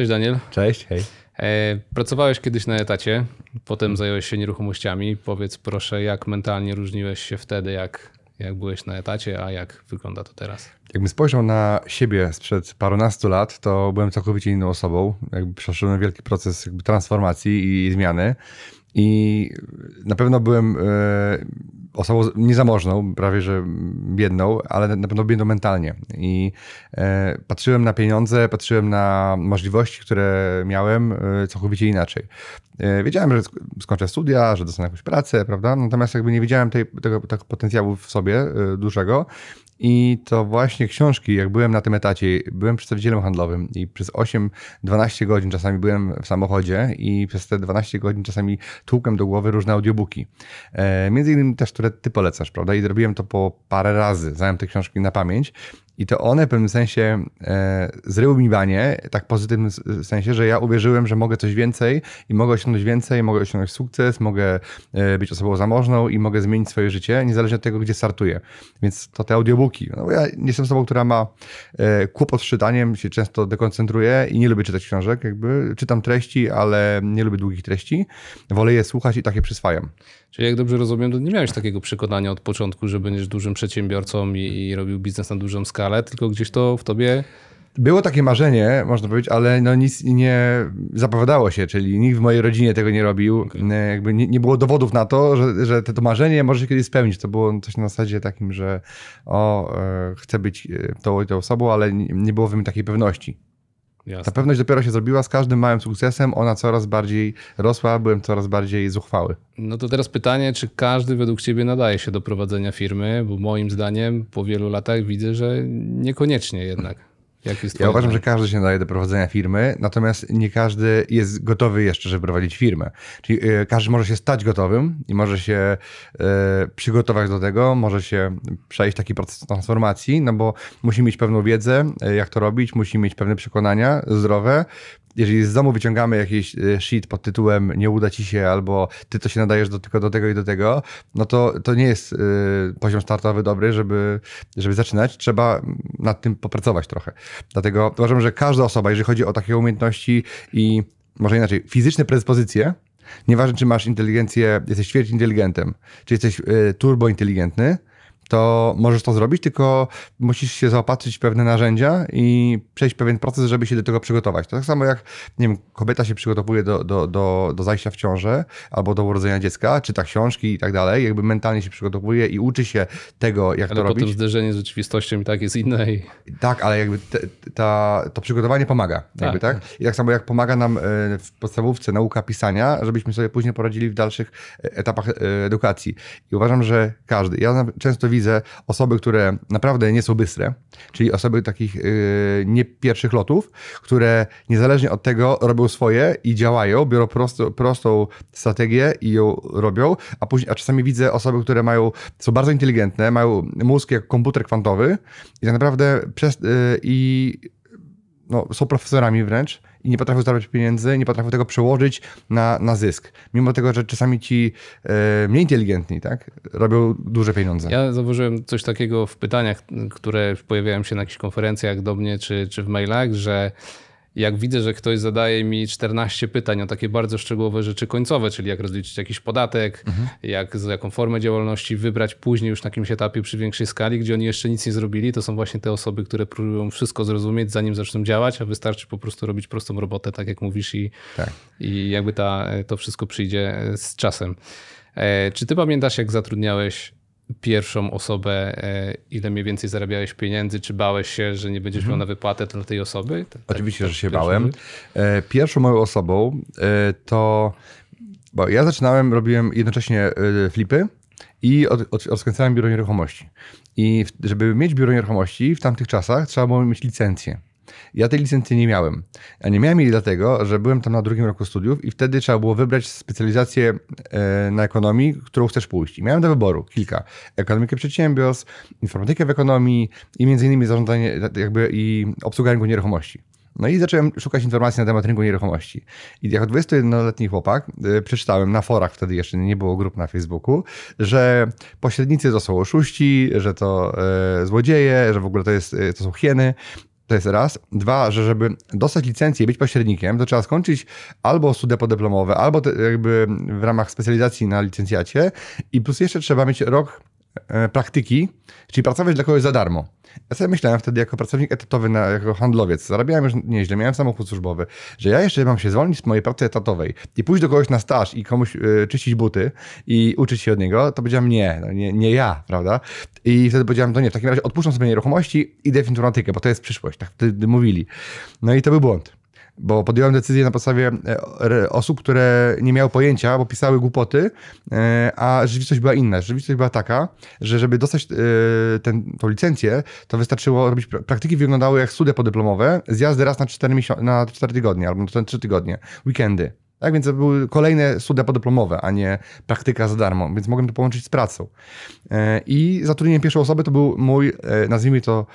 Cześć Daniel. Cześć, hej. E, pracowałeś kiedyś na etacie, potem zająłeś się nieruchomościami. Powiedz proszę, jak mentalnie różniłeś się wtedy, jak, jak byłeś na etacie, a jak wygląda to teraz? Jakbym spojrzał na siebie sprzed parunastu lat, to byłem całkowicie inną osobą. Jakby przeszedłem wielki proces jakby transformacji i zmiany. I na pewno byłem e, osobą niezamożną, prawie że biedną, ale na pewno biedną mentalnie. I e, patrzyłem na pieniądze, patrzyłem na możliwości, które miałem e, całkowicie inaczej. Wiedziałem, że skończę studia, że dostanę jakąś pracę, prawda? Natomiast jakby nie widziałem tej, tego, tego, tak, potencjału w sobie dużego i to właśnie książki, jak byłem na tym etacie, byłem przedstawicielem handlowym i przez 8-12 godzin czasami byłem w samochodzie i przez te 12 godzin czasami tłukłem do głowy różne audiobooki. E, między innymi też, które ty polecasz, prawda? I robiłem to po parę razy, zająłem te książki na pamięć i to one w pewnym sensie e, zryły mi banie, tak pozytywnym sensie, że ja uwierzyłem, że mogę coś więcej i mogę osiągnąć więcej, mogę osiągnąć sukces, mogę e, być osobą zamożną i mogę zmienić swoje życie, niezależnie od tego, gdzie startuję. Więc to te audiobooki. No, ja nie jestem osobą, która ma e, kłopot z czytaniem, się często dekoncentruję i nie lubię czytać książek. Jakby czytam treści, ale nie lubię długich treści. Wolę je słuchać i takie przyswajam. Czyli jak dobrze rozumiem, to nie miałeś takiego przekonania od początku, że będziesz dużym przedsiębiorcą i, i robił biznes na dużą skalę, tylko gdzieś to w tobie było takie marzenie, można powiedzieć, ale no nic nie zapowiadało się, czyli nikt w mojej rodzinie tego nie robił. Okay. E, jakby nie, nie, było dowodów na to, że, że to, to marzenie może się kiedyś spełnić. To było coś na zasadzie takim, że o, e, chcę być e, tą, tą osobą, ale nie, było w mnie takiej pewności. Jasne. Ta pewność dopiero się zrobiła z każdym małym sukcesem, ona coraz bardziej rosła, byłem coraz bardziej zuchwały. No to teraz pytanie, czy każdy według Ciebie nadaje się do prowadzenia firmy? Bo moim zdaniem po wielu latach widzę, że niekoniecznie jednak. Jak jest ja uważam, że każdy się nadaje do prowadzenia firmy, natomiast nie każdy jest gotowy jeszcze, żeby prowadzić firmę. Czyli e, każdy może się stać gotowym i może się e, przygotować do tego, może się przejść taki proces transformacji, no bo musi mieć pewną wiedzę, e, jak to robić, musi mieć pewne przekonania zdrowe, jeżeli z domu wyciągamy jakiś y, shit pod tytułem nie uda ci się albo ty to się nadajesz do, tylko do tego i do tego, no to, to nie jest y, poziom startowy dobry, żeby, żeby zaczynać. Trzeba nad tym popracować trochę. Dlatego uważam, że każda osoba, jeżeli chodzi o takie umiejętności i może inaczej, fizyczne predyspozycje, Nieważne, czy masz inteligencję, jesteś ćwierć inteligentem, czy jesteś y, turbointeligentny, to możesz to zrobić, tylko musisz się zaopatrzyć w pewne narzędzia i przejść pewien proces, żeby się do tego przygotować. To tak samo jak, nie wiem, kobieta się przygotowuje do, do, do, do zajścia w ciążę albo do urodzenia dziecka, czyta książki i tak dalej, jakby mentalnie się przygotowuje i uczy się tego, jak ale to robić. Ale zderzenie z rzeczywistością i tak jest inne. I... Tak, ale jakby te, ta, to przygotowanie pomaga. Jakby, tak. tak. tak. I tak samo jak pomaga nam e, w podstawówce nauka pisania, żebyśmy sobie później poradzili w dalszych e, etapach e, edukacji. I uważam, że każdy, ja często widzę widzę osoby, które naprawdę nie są bystre, czyli osoby takich yy, nie pierwszych lotów, które niezależnie od tego robią swoje i działają, biorą prosto, prostą strategię i ją robią, a później, a czasami widzę osoby, które mają, są bardzo inteligentne, mają mózg jak komputer kwantowy i tak naprawdę przez, yy, i no, są profesorami wręcz, i nie potrafią zarobić pieniędzy, nie potrafią tego przełożyć na, na zysk. Mimo tego, że czasami ci e, mniej inteligentni tak, robią duże pieniądze. Ja zauważyłem coś takiego w pytaniach, które pojawiają się na jakichś konferencjach do mnie czy, czy w mailach, że jak widzę, że ktoś zadaje mi 14 pytań o takie bardzo szczegółowe rzeczy końcowe, czyli jak rozliczyć jakiś podatek, mhm. jak z jaką formę działalności wybrać później już na jakimś etapie przy większej skali, gdzie oni jeszcze nic nie zrobili, to są właśnie te osoby, które próbują wszystko zrozumieć, zanim zaczną działać, a wystarczy po prostu robić prostą robotę, tak jak mówisz, i, tak. i jakby ta, to wszystko przyjdzie z czasem. E, czy ty pamiętasz, jak zatrudniałeś pierwszą osobę, e, ile mniej więcej zarabiałeś pieniędzy, czy bałeś się, że nie będziesz mhm. miał na wypłatę dla tej osoby? Tak, tak Oczywiście, tak, że się bałem. E, pierwszą moją osobą e, to, bo ja zaczynałem, robiłem jednocześnie flipy, i od, od, odskręcałem biuro nieruchomości. I żeby mieć biuro nieruchomości w tamtych czasach trzeba było mieć licencję. Ja tej licencji nie miałem. A nie miałem jej dlatego, że byłem tam na drugim roku studiów i wtedy trzeba było wybrać specjalizację e, na ekonomii, którą chcesz pójść. I miałem do wyboru kilka. Ekonomikę przedsiębiorstw, informatykę w ekonomii i między innymi zarządzanie jakby i obsługa rynku nieruchomości. No i zacząłem szukać informacji na temat rynku nieruchomości. I jako 21-letni chłopak e, przeczytałem na forach, wtedy jeszcze nie było grup na Facebooku, że pośrednicy to są oszuści, że to e, złodzieje, że w ogóle to, jest, to są hieny. To jest raz. Dwa, że żeby dostać licencję i być pośrednikiem, to trzeba skończyć albo studia podyplomowe, albo jakby w ramach specjalizacji na licencjacie i plus jeszcze trzeba mieć rok e, praktyki, czyli pracować dla kogoś za darmo. Ja sobie myślałem wtedy jako pracownik etatowy, na, jako handlowiec, zarabiałem już nieźle, miałem samochód służbowy, że ja jeszcze mam się zwolnić z mojej pracy etatowej i pójść do kogoś na staż i komuś y, czyścić buty i uczyć się od niego, to powiedziałem nie, no nie, nie ja, prawda? I wtedy powiedziałem, to nie, w takim razie odpuszczam sobie nieruchomości, i w informatykę, bo to jest przyszłość, tak wtedy mówili. No i to był błąd bo podjąłem decyzję na podstawie e, osób, które nie miały pojęcia, bo pisały głupoty, e, a rzeczywistość była inna. Rzeczywistość była taka, że żeby dostać e, ten, tą licencję, to wystarczyło robić, praktyki wyglądały jak studia podyplomowe, zjazdy raz na 4, na 4 tygodnie albo na 3 tygodnie, weekendy. Tak więc to były kolejne studia podyplomowe, a nie praktyka za darmo, więc mogłem to połączyć z pracą. I zatrudnienie pierwszej osoby to był mój, nazwijmy to,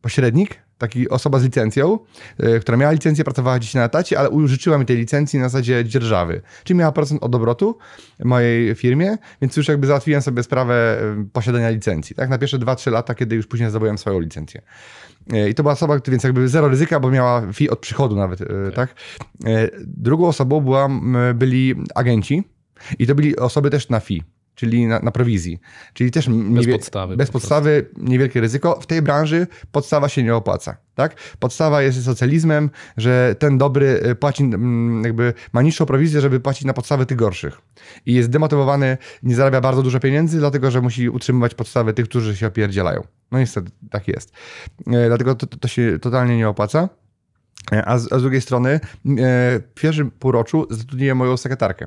pośrednik, taki osoba z licencją, e, która miała licencję, pracowała gdzieś na etacie, ale użyczyła mi tej licencji na zasadzie dzierżawy. Czyli miała procent od obrotu mojej firmie, więc już jakby załatwiłem sobie sprawę e, posiadania licencji. Tak, na pierwsze 2-3 lata, kiedy już później zdobyłem swoją licencję. E, I to była osoba, więc jakby zero ryzyka, bo miała fi od przychodu nawet, tak? tak? Drugą osobą była, byli agenci i to byli osoby też na fi czyli na, na prowizji. Czyli też bez, podstawy, bez po podstawy niewielkie ryzyko. W tej branży podstawa się nie opłaca. Tak? Podstawa jest socjalizmem, że ten dobry y, płaci, mm, jakby ma niższą prowizję, żeby płacić na podstawy tych gorszych. I jest demotywowany, nie zarabia bardzo dużo pieniędzy, dlatego że musi utrzymywać podstawy tych, którzy się opierdzielają. No niestety, tak jest. Y, dlatego to, to się totalnie nie opłaca. Y, a z, a z drugiej strony, w pierwszym półroczu zatrudniłem moją sekretarkę.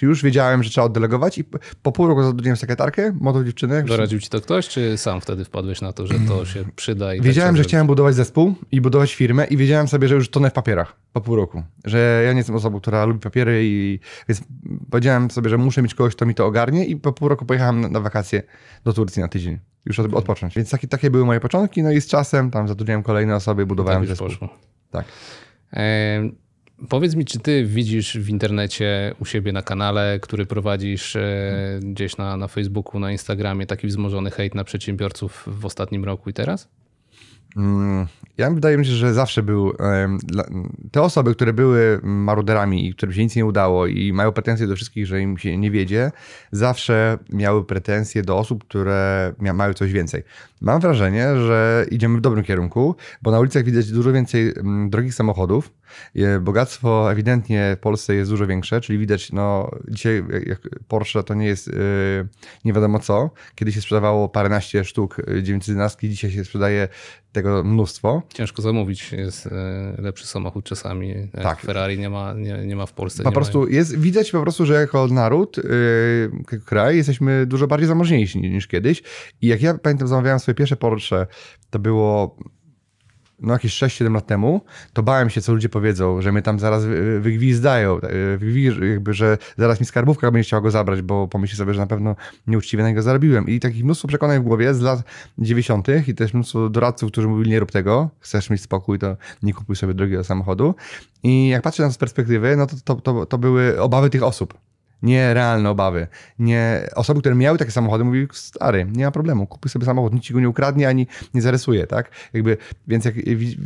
Czy już wiedziałem, że trzeba oddelegować i po pół roku zatrudniłem sekretarkę, młodą dziewczynę. Doradził ci to ktoś, czy sam wtedy wpadłeś na to, że to się przyda? I tak wiedziałem, tak że chciałem budować zespół i budować firmę i wiedziałem sobie, że już tonę w papierach po pół roku. Że ja nie jestem osobą, która lubi papiery i więc powiedziałem sobie, że muszę mieć kogoś, kto mi to ogarnie i po pół roku pojechałem na, na wakacje do Turcji na tydzień. Już od, mhm. odpocząć. Więc takie, takie były moje początki, no i z czasem tam zatrudniałem kolejne osoby, budowałem tak zespół. Poszło. Tak. Powiedz mi, czy ty widzisz w internecie u siebie na kanale, który prowadzisz e, gdzieś na, na Facebooku, na Instagramie, taki wzmożony hejt na przedsiębiorców w ostatnim roku i teraz? Mm, ja wydaje mi się, że zawsze był. Te osoby, które były maruderami i którym się nic nie udało i mają pretensje do wszystkich, że im się nie wiedzie, zawsze miały pretensje do osób, które mają coś więcej. Mam wrażenie, że idziemy w dobrym kierunku, bo na ulicach widać dużo więcej mm, drogich samochodów E, bogactwo ewidentnie w Polsce jest dużo większe, czyli widać, no dzisiaj jak Porsche to nie jest yy, nie wiadomo co. Kiedyś się sprzedawało paręnaście sztuk 911, e, dzisiaj się sprzedaje tego mnóstwo. Ciężko zamówić jest lepszy samochód czasami. Tak. Ferrari nie ma, nie, nie ma w Polsce. Po prostu jest, widać po prostu, że jako naród, yy, kraj, jesteśmy dużo bardziej zamożniejsi niż, niż kiedyś. I jak ja pamiętam, zamawiałem swoje pierwsze Porsche, to było no jakieś 6-7 lat temu, to bałem się, co ludzie powiedzą, że mnie tam zaraz y, y, wygwizdają, y, jakby, że zaraz mi skarbówka będzie chciała go zabrać, bo pomyśli sobie, że na pewno nieuczciwie na niego zarobiłem. I takich mnóstwo przekonań w głowie z lat 90. i też mnóstwo doradców, którzy mówili, nie rób tego, chcesz mieć spokój, to nie kupuj sobie drugiego samochodu. I jak patrzę na to z perspektywy, no to, to, to, to były obawy tych osób Nierealne obawy. Nie, osoby, które miały takie samochody, mówiły, stary, nie ma problemu, kupuj sobie samochód, nic ci go nie ukradnie ani nie zarysuje, tak? Jakby, więc jak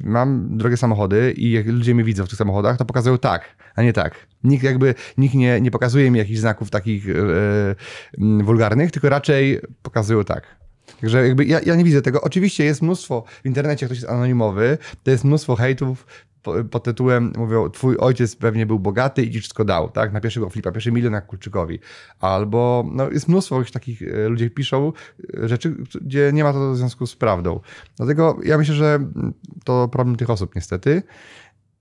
mam drogie samochody i jak ludzie mnie widzą w tych samochodach, to pokazują tak, a nie tak. Nikt jakby, nikt nie, nie pokazuje mi jakichś znaków takich yy, wulgarnych, tylko raczej pokazują tak. Także jakby ja, ja, nie widzę tego. Oczywiście jest mnóstwo, w internecie ktoś jest anonimowy, to jest mnóstwo hejtów, pod tytułem, mówią, twój ojciec pewnie był bogaty i ci wszystko dał, tak? Na pierwszego flipa, pierwszy milion jak Kulczykowi. Albo, no jest mnóstwo takich e, ludzi, piszą e, rzeczy, gdzie nie ma to w związku z prawdą. Dlatego ja myślę, że mm, to problem tych osób niestety.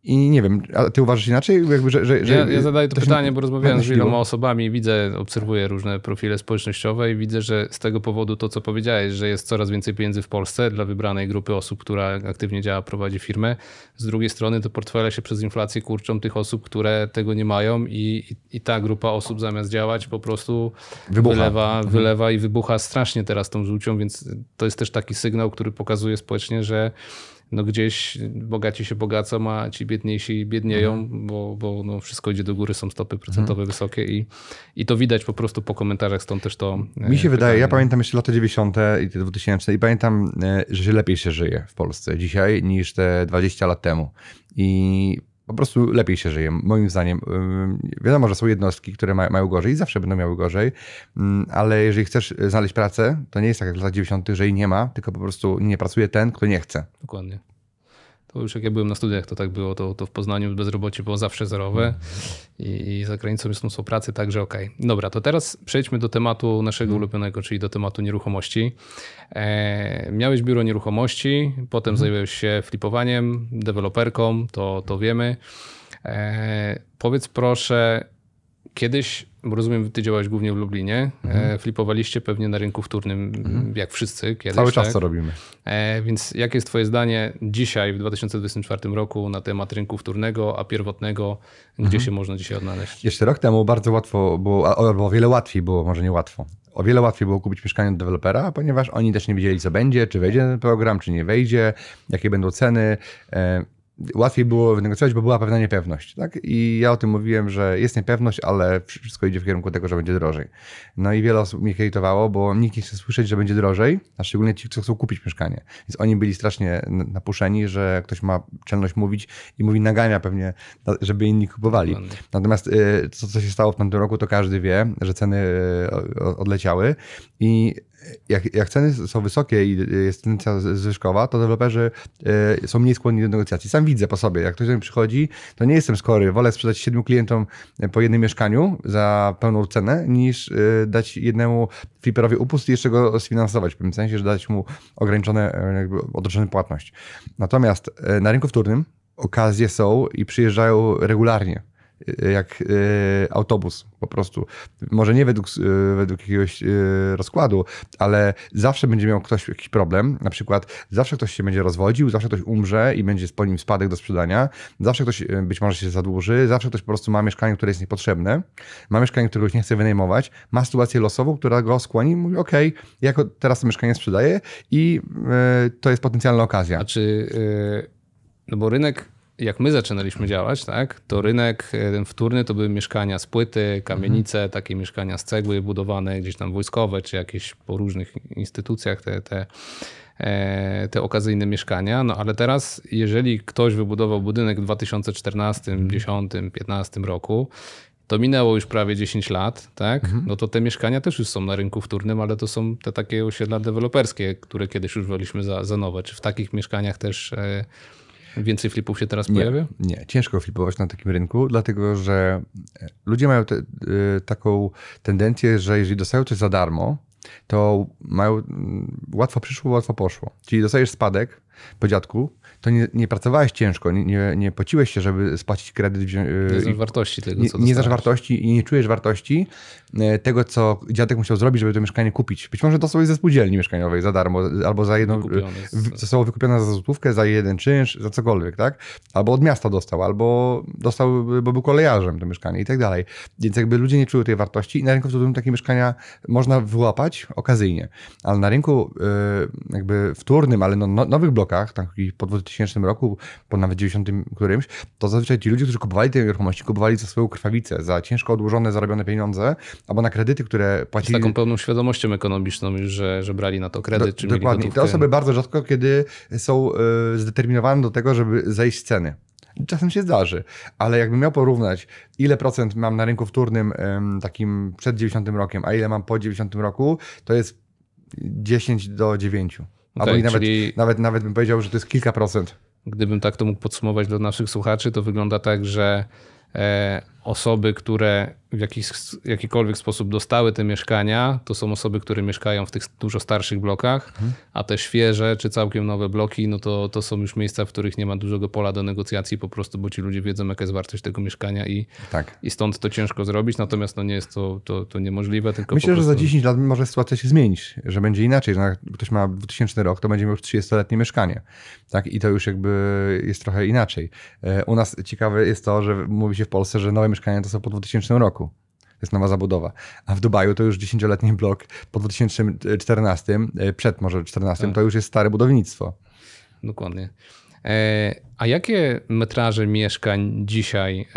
I nie wiem, a ty uważasz inaczej? Jakby, że, że, że ja, ja, zadaję to, pytanie, bo rozmawiałem z wieloma osobami, widzę, obserwuję różne profile społecznościowe i widzę, że z tego powodu to, co powiedziałeś, że jest coraz więcej pieniędzy w Polsce dla wybranej grupy osób, która aktywnie działa, prowadzi firmę. Z drugiej strony to portfele się przez inflację kurczą tych osób, które tego nie mają i, i ta grupa osób zamiast działać po prostu wybucha. wylewa, mhm. wylewa i wybucha strasznie teraz tą żółcią, więc to jest też taki sygnał, który pokazuje społecznie, że no gdzieś bogaci się bogacą, a ci biedniejsi biednieją, mhm. bo, bo no wszystko idzie do góry, są stopy mhm. procentowe mhm. wysokie i, i to widać po prostu po komentarzach, stąd też to. E, Mi się wydaje, ja pamiętam jeszcze lata 90. i te 2000 i pamiętam, e, że się lepiej się żyje w Polsce dzisiaj niż te 20 lat temu. I po prostu lepiej się żyje, moim zdaniem. Wiadomo, że są jednostki, które mają gorzej i zawsze będą miały gorzej, ale jeżeli chcesz znaleźć pracę, to nie jest tak jak w latach 90., że jej nie ma, tylko po prostu nie pracuje ten, kto nie chce. Dokładnie już jak ja byłem na studiach, to tak było, to, to w Poznaniu bezrobocie było zawsze zerowe i, i za granicą jest mnóstwo pracy, także okej. Okay. Dobra, to teraz przejdźmy do tematu naszego mhm. ulubionego, czyli do tematu nieruchomości. E, miałeś biuro nieruchomości, potem mhm. zajmowałeś się flipowaniem, deweloperką, to, to wiemy. E, powiedz proszę, kiedyś, bo rozumiem, ty działałeś głównie w Lublinie, e, mhm. flipowaliście pewnie na rynku wtórnym, mhm. jak wszyscy kiedyś. Cały czas tak? to robimy. E, więc jakie jest twoje zdanie dzisiaj w 2024 roku na temat rynku wtórnego, a pierwotnego, gdzie mhm. się można dzisiaj odnaleźć? Jeszcze rok temu bardzo łatwo było, albo o wiele łatwiej było, może nie łatwo, o wiele łatwiej było kupić mieszkanie od dewelopera, ponieważ oni też nie wiedzieli, co będzie, czy wejdzie ten program, czy nie wejdzie, jakie będą ceny. E, łatwiej było wynegocjować, bo była pewna niepewność. Tak? I ja o tym mówiłem, że jest niepewność, ale wszystko idzie w kierunku tego, że będzie drożej. No i wiele osób mnie hejtowało, bo nikt nie chce słyszeć, że będzie drożej, a szczególnie ci, co chcą kupić mieszkanie. Więc oni byli strasznie napuszeni, że ktoś ma czelność mówić i mówi nagania pewnie, żeby inni kupowali. Natomiast to, y, co się stało w tamtym roku, to każdy wie, że ceny y, odleciały i jak, jak, ceny są wysokie i jest tendencja zwyżkowa, to deweloperzy y, są mniej skłonni do negocjacji. Sam widzę po sobie, jak ktoś do mnie przychodzi, to nie jestem skory. Wolę sprzedać siedmiu klientom e, po jednym mieszkaniu za pełną cenę, niż y, dać jednemu fliperowi upust i jeszcze go sfinansować, w tym sensie, że dać mu ograniczone, jakby odroczone płatność. Natomiast y, na rynku wtórnym okazje są i przyjeżdżają regularnie Y, jak y, autobus po prostu. Może nie według, y, według jakiegoś rozkładu, ale zawsze będzie miał ktoś jakiś problem. Na przykład zawsze ktoś się będzie rozwodził, zawsze ktoś umrze i będzie po nim spadek do sprzedania. Zawsze ktoś być może się zadłuży, zawsze ktoś po prostu ma mieszkanie, które jest niepotrzebne, ma mieszkanie, którego nie chce wynajmować, ma sytuację losową, która go skłoni mówi ok, jako teraz to mieszkanie sprzedaję i to jest potencjalna okazja. Znaczy, no bo rynek jak my zaczynaliśmy działać, tak, to rynek e, ten wtórny to były mieszkania z płyty, kamienice, mhm. takie mieszkania z cegły budowane gdzieś tam wojskowe, czy jakieś po różnych instytucjach te, te, e, te okazyjne mieszkania. No ale teraz, jeżeli ktoś wybudował budynek w 2014, 2010, 2015 roku to minęło już prawie 10 lat, tak? Mhm. No to te mieszkania też już są na rynku wtórnym, ale to są te takie osiedla deweloperskie, które kiedyś używaliśmy za, za nowe. Czy w takich mieszkaniach też e, Więcej flipów się teraz pojawia? Nie, ciężko flipować na takim rynku, dlatego że e, ludzie mają te, e, taką tendencję, że jeżeli dostają coś za darmo, to mają mm, łatwo przyszło, łatwo poszło. Czyli dostajesz spadek po dziadku, to nie, nie pracowałeś ciężko, nie, nie, nie, pociłeś się, żeby spłacić kredyt. Wzią, nie znasz yy, wartości tego, co Nie znasz wartości i nie czujesz wartości yy, tego, co dziadek musiał zrobić, żeby to mieszkanie kupić. Być może to dostałeś ze spółdzielni mieszkaniowej za darmo, albo za jedną, zostało yy, tak. wykupione za złotówkę, za jeden czynsz, za cokolwiek, tak? Albo od miasta dostał, albo dostał, bo był kolejarzem to mieszkanie i tak dalej. Więc jakby ludzie nie czują tej wartości i na rynku wtórnym takie mieszkania można wyłapać okazyjnie. Ale na rynku jakby wtórnym, ale no, no nowych blokach, takich pod 2000 roku, po nawet 90 którymś, to zazwyczaj ci ludzie, którzy kupowali te nieruchomości, kupowali za swoją krwawicę, za ciężko odłożone, zarobione pieniądze, albo na kredyty, które płacili. Z taką pełną świadomością ekonomiczną już, że, że brali na to kredyt, do, czy Dokładnie. Te osoby bardzo rzadko kiedy są y, zdeterminowane do tego, żeby zejść z ceny. Czasem się zdarzy, ale jakbym miał porównać, ile procent mam na rynku wtórnym takim przed 90 rokiem, a ile mam po 90 roku, to jest 10 do 9. Okay, Albo i nawet, czyli... nawet, nawet bym powiedział, że to jest kilka procent. Gdybym tak to mógł podsumować dla naszych słuchaczy, to wygląda tak, że e, osoby, które w jakiś, jakikolwiek sposób dostały te mieszkania, to są osoby, które mieszkają w tych dużo starszych blokach, mhm. a te świeże czy całkiem nowe bloki, no to, to są już miejsca, w których nie ma dużego pola do negocjacji po prostu, bo ci ludzie wiedzą, jaka jest wartość tego mieszkania i, tak. i stąd to ciężko zrobić, natomiast no nie jest to, to, to niemożliwe. Tylko Myślę, prostu... że za 10 lat może sytuacja się zmienić, że będzie inaczej, że ktoś ma 2000 rok, to będzie miał już 30-letnie mieszkanie tak? i to już jakby jest trochę inaczej. E, u nas ciekawe jest to, że mówi się w Polsce, że nowe mieszkania to są po 2000 roku. To jest nowa zabudowa. A w Dubaju to już 10-letni blok po 2014, e, e, przed może 14, tak. to już jest stare budownictwo. Dokładnie. E, a jakie metraże mieszkań dzisiaj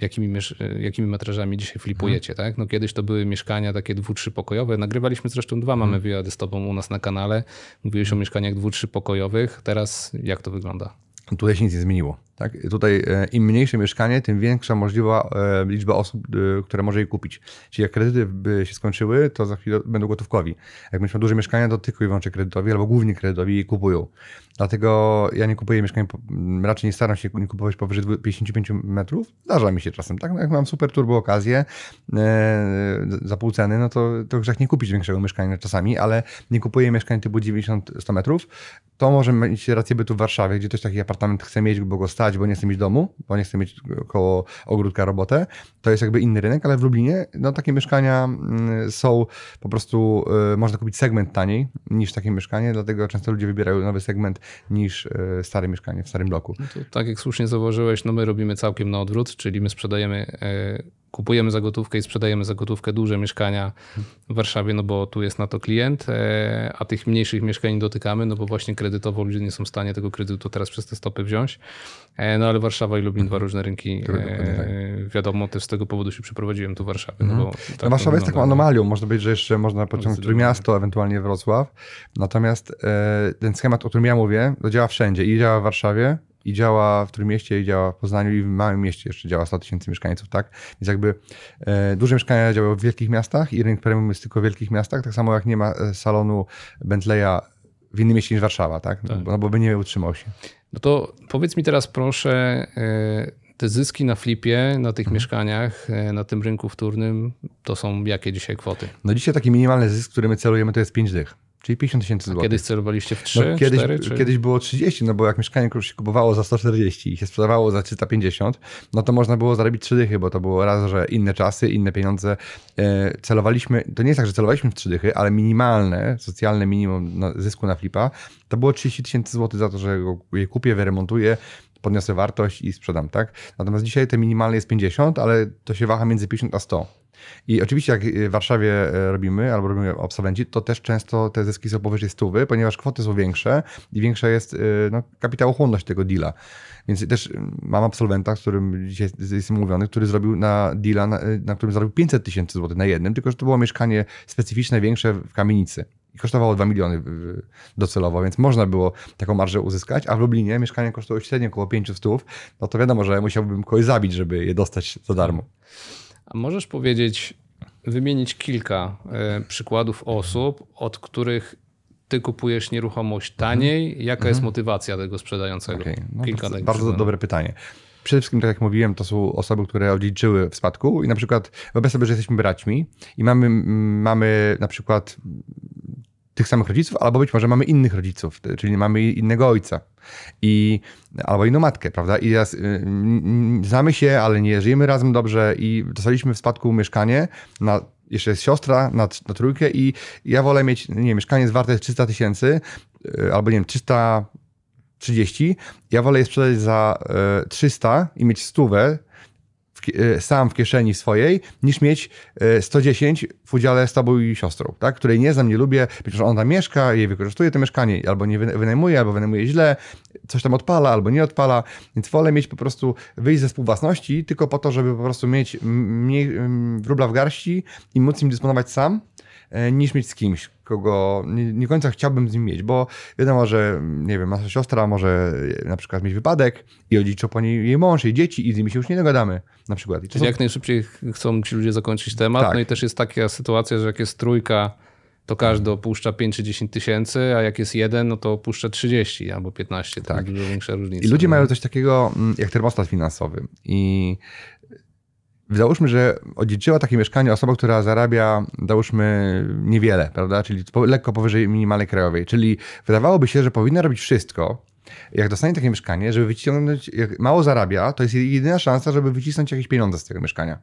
jakimi, jakimi metrażami dzisiaj flipujecie, hmm. tak? No kiedyś to były mieszkania takie dwu, trzypokojowe. Nagrywaliśmy zresztą dwa, mamy hmm. wywiady z tobą u nas na kanale. Mówiłeś hmm. o mieszkaniach dwu, trzypokojowych. Teraz jak to wygląda? Tutaj się nic nie zmieniło. Tak? Tutaj e, im mniejsze mieszkanie, tym większa możliwa e, liczba osób, e, które może je kupić. Czyli jak kredyty by się skończyły, to za chwilę będą gotówkowi. Jak będziemy duże mieszkania, to tylko i wyłącznie kredytowi albo głównie kredytowi je kupują. Dlatego ja nie kupuję mieszkań, raczej nie staram się nie kupować powyżej 55 metrów. Zdarza mi się czasem, tak? No, jak mam super turbo okazję za pół ceny, no to, to grzech tak nie kupić większego mieszkania czasami, ale nie kupuję mieszkań typu 90-100 metrów. To może mieć rację bytu w Warszawie, gdzie ktoś taki apartament chce mieć, bo go stać bo nie chcę mieć domu, bo nie chcę mieć koło ogródka robotę. To jest jakby inny rynek, ale w Lublinie no, takie mieszkania mm, są po prostu, y, można kupić segment taniej niż takie mieszkanie, dlatego często ludzie wybierają nowy segment niż y, stare mieszkanie w starym bloku. No tak jak słusznie zauważyłeś, no my robimy całkiem na odwrót, czyli my sprzedajemy y, kupujemy za gotówkę i sprzedajemy za gotówkę duże mieszkania w Warszawie, no bo tu jest na to klient, e, a tych mniejszych mieszkań nie dotykamy, no bo właśnie kredytowo ludzie nie są w stanie tego kredytu teraz przez te stopy wziąć. E, no ale Warszawa i Lublin, mhm. dwa różne rynki. E, tak. Wiadomo, też z tego powodu się przeprowadziłem tu Warszawy. No mhm. bo no tak no Warszawa jest taką anomalią. można być, że jeszcze można pociągnąć miasto, ewentualnie Wrocław. Natomiast ten schemat, o którym ja mówię, to no działa wszędzie i działa w Warszawie, i działa w mieście i działa w Poznaniu, i w małym mieście jeszcze działa 100 tysięcy mieszkańców, tak? Więc jakby e, duże mieszkania działają w wielkich miastach i rynek premium jest tylko w wielkich miastach, tak samo jak nie ma e, salonu Bentleya w innym mieście niż Warszawa, tak? tak. No, bo by nie utrzymał się. No to powiedz mi teraz proszę, e, te zyski na flipie, na tych mhm. mieszkaniach, e, na tym rynku wtórnym, to są jakie dzisiaj kwoty? No dzisiaj taki minimalny zysk, który my celujemy, to jest 5 dych. Czyli 50 tysięcy złotych. Kiedyś celowaliście w 3, no, kiedyś, 4, czy... kiedyś było 30, no bo jak mieszkanie się kupowało za 140 i się sprzedawało za 350, no to można było zarobić 3 dychy, bo to było raz, że inne czasy, inne pieniądze. E, celowaliśmy, to nie jest tak, że celowaliśmy w 3 dychy, ale minimalne, socjalne minimum na, zysku na flipa, to było 30 tysięcy złotych za to, że go, je kupię, wyremontuję, podniosę wartość i sprzedam, tak? Natomiast dzisiaj te minimalne jest 50, ale to się waha między 50 a 100. I oczywiście jak y, w Warszawie e, robimy, albo robimy absolwenci, to też często te zyski są powyżej stówy, ponieważ kwoty są większe i większa jest y, no, kapitałochłonność tego deala. Więc też y, mam absolwenta, z którym dzisiaj jestem mówiony, który zrobił na deala, na, na którym zarobił 500 tysięcy złotych na jednym, tylko że to było mieszkanie specyficzne, większe w kamienicy i kosztowało 2 miliony docelowo, więc można było taką marżę uzyskać, a w Lublinie mieszkanie kosztowało średnio około 500, no to wiadomo, że musiałbym kogoś zabić, żeby je dostać za darmo. A możesz powiedzieć, wymienić kilka e, przykładów osób, od których ty kupujesz nieruchomość taniej. Jaka mhm. jest motywacja tego sprzedającego? Okay. No kilka bardzo, bardzo dobre pytanie. Przede wszystkim, tak jak mówiłem, to są osoby, które odziedziczyły w spadku i na przykład wobec sobie, że jesteśmy braćmi i mamy, mamy na przykład tych samych rodziców, albo być może mamy innych rodziców, czyli mamy innego ojca i, albo inną matkę, prawda? I teraz, y, znamy się, ale nie żyjemy razem dobrze i dostaliśmy w spadku mieszkanie na jeszcze jest siostra na, na trójkę i ja wolę mieć, nie wiem, mieszkanie zwarte 300 tysięcy y, albo nie wiem, 330. Ja wolę je sprzedać za 300 y, i mieć stówę w, e, sam w kieszeni swojej, niż mieć 110 e, w udziale z tobą i siostrą, tak? której nie znam, nie lubię, ponieważ ona mieszka, jej wykorzystuje to mieszkanie, albo nie wynajmuje, albo wynajmuje źle, coś tam odpala, albo nie odpala, więc wolę mieć po prostu, wyjść ze współwłasności tylko po to, żeby po prostu mieć mniej wróbla w garści i móc im dysponować sam, E, niż mieć z kimś, kogo nie, nie końca chciałbym z nim mieć, bo wiadomo, że nie wiem, nasza siostra może e, na przykład mieć wypadek i odziedziczy po niej jej mąż, jej dzieci i z nimi się już nie dogadamy na przykład. I Czyli są... jak najszybciej chcą ci ludzie zakończyć temat, tak. no i też jest taka sytuacja, że jak jest trójka, to każdy opuszcza 5 czy 10 tysięcy, a jak jest jeden, no to opuszcza 30 albo 15. Tak. dużo większa różnica. I ludzie no. mają coś takiego mm, jak termostat finansowy. I załóżmy, że odziedziczyła takie mieszkanie osoba, która zarabia, załóżmy, niewiele, prawda? Czyli lekko powyżej minimalnej krajowej. Czyli wydawałoby się, że powinna robić wszystko, jak dostanie takie mieszkanie, żeby wyciągnąć, jak mało zarabia, to jest jedyna szansa, żeby wycisnąć jakieś pieniądze z tego mieszkania.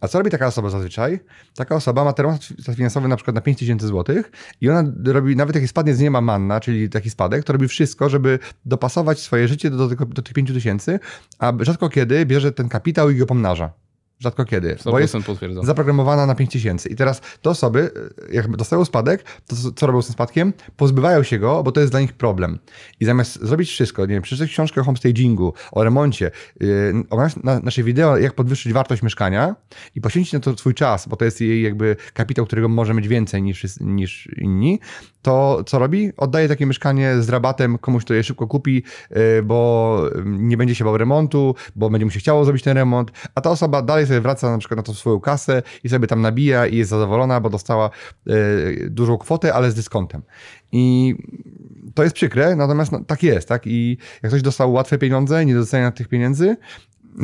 A co robi taka osoba zazwyczaj? Taka osoba ma termin finansowy na przykład na 5000 zł i ona robi, nawet jak spadnie z nieba manna, czyli taki spadek, to robi wszystko, żeby dopasować swoje życie do, do, do tych 5000, a rzadko kiedy bierze ten kapitał i go pomnaża. Rzadko kiedy. Bo jest zaprogramowana na 5000. I teraz te osoby, e, jak dostają spadek, to co robią z tym spadkiem? Pozbywają się go, bo to jest dla nich problem. I zamiast zrobić wszystko, nie wiem, przeczytać książkę o homestagingu, o remoncie, yy, oglądać na, nasze wideo, jak podwyższyć wartość mieszkania i poświęcić na to swój czas, bo to jest jej jakby kapitał, którego może mieć więcej niż, niż inni, to co robi? Oddaje takie mieszkanie z rabatem komuś, kto je szybko kupi, yy, bo nie będzie się bał remontu, bo będzie mu się chciało zrobić ten remont, a ta osoba dalej sobie wraca na przykład na tą swoją kasę i sobie tam nabija i jest zadowolona, bo dostała e, dużą kwotę, ale z dyskontem. I to jest przykre, natomiast no, tak jest, tak? I jak ktoś dostał łatwe pieniądze, nie docenia tych pieniędzy,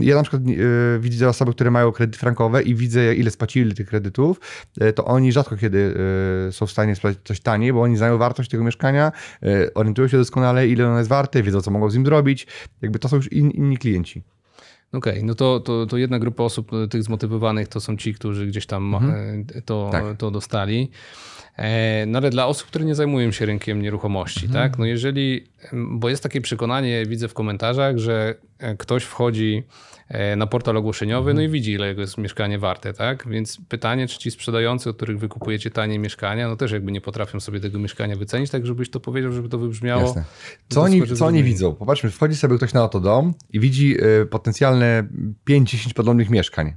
ja na przykład e, widzę osoby, które mają kredyty frankowe i widzę, ile spłacili tych kredytów, e, to oni rzadko kiedy są w stanie spłacić coś taniej, bo oni znają wartość tego mieszkania, orientują się doskonale, ile ono jest warte, wiedzą, co mogą z nim zrobić. Jakby to są już inni klienci. Okej, okay, no to, to, to jedna grupa osób, e, tych zmotywowanych, to są ci, którzy gdzieś tam mhm. E, to, tak. to dostali. E, no ale dla osób, które nie zajmują się rynkiem nieruchomości, mhm. tak? No jeżeli, bo jest takie przekonanie, widzę w komentarzach, że ktoś wchodzi E, na portal ogłoszeniowy, no i mhm. widzi, ile jest mieszkanie warte, tak? Więc pytanie, czy ci sprzedający, od których wykupujecie tanie mieszkania, no też jakby nie potrafią sobie tego mieszkania wycenić, tak żebyś to powiedział, żeby to wybrzmiało. Jasne. No co, oni, co oni widzą? Popatrzmy, wchodzi sobie ktoś na oto dom i widzi e, potencjalne 5-10 podobnych mieszkań.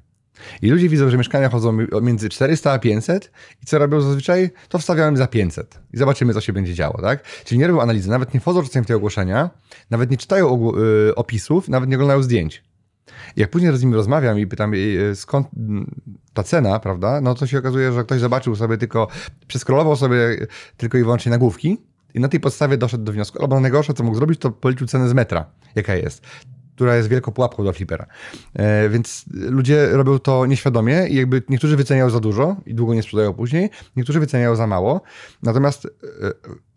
I ludzie widzą, że mieszkania chodzą między 400 a 500 i co robią zazwyczaj? To wstawiałem za 500 i zobaczymy, co się będzie działo, tak? Czyli nie robią analizy, nawet nie wchodzą w te ogłoszenia, nawet nie czytają y, opisów, nawet nie oglądają zdjęć. Jak później z nim rozmawiam i pytam jej, y, y, skąd mm, ta cena, prawda? No to się okazuje, że ktoś zobaczył sobie tylko, przeskrolował sobie tylko i wyłącznie nagłówki i na tej podstawie doszedł do wniosku, albo najgorsze, co mógł zrobić, to policzył cenę z metra, jaka jest która jest wielką pułapką dla flipera. E, więc ludzie robią to nieświadomie i jakby niektórzy wyceniają za dużo i długo nie sprzedają później, niektórzy wyceniają za mało. Natomiast e,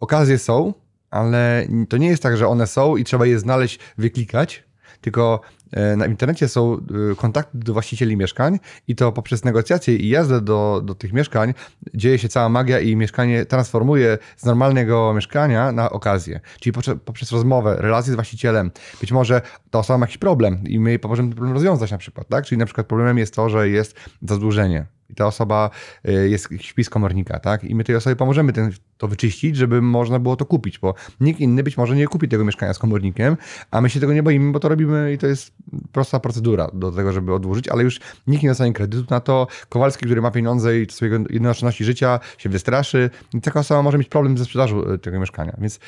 okazje są, ale to nie jest tak, że one są i trzeba je znaleźć, wyklikać, tylko e, na internecie są e, kontakty do właścicieli mieszkań i to poprzez negocjacje i jazdę do, do tych mieszkań dzieje się cała magia i mieszkanie transformuje z normalnego mieszkania na okazję. Czyli poprzez, poprzez rozmowę, relacje z właścicielem. Być może ta osoba ma jakiś problem i my pomożemy ten problem rozwiązać na przykład. Tak? Czyli na przykład problemem jest to, że jest zadłużenie i ta osoba y, jest, śpi z komornika, tak? I my tej osobie pomożemy ten, to wyczyścić, żeby można było to kupić, bo nikt inny być może nie kupi tego mieszkania z komornikiem, a my się tego nie boimy, bo to robimy i to jest prosta procedura do tego, żeby odłożyć, ale już nikt nie dostanie kredytu na to. Kowalski, który ma pieniądze i swojego jednoczności życia się wystraszy i taka osoba może mieć problem ze sprzedażą y, tego mieszkania, więc y,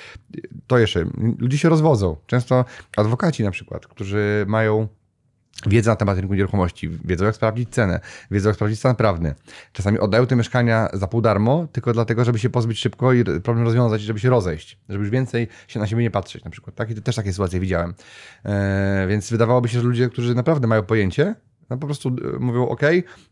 to jeszcze. Ludzie się rozwodzą. Często adwokaci na przykład, którzy mają wiedzą na temat rynku nieruchomości, wiedzą jak sprawdzić cenę, wiedzą jak sprawdzić stan prawny. Czasami oddają te mieszkania za pół darmo, tylko dlatego, żeby się pozbyć szybko i problem rozwiązać, żeby się rozejść, żeby już więcej się na siebie nie patrzeć na przykład. Tak? I też takie sytuacje widziałem. Eee, więc wydawałoby się, że ludzie, którzy naprawdę mają pojęcie, no po prostu e, mówią, ok,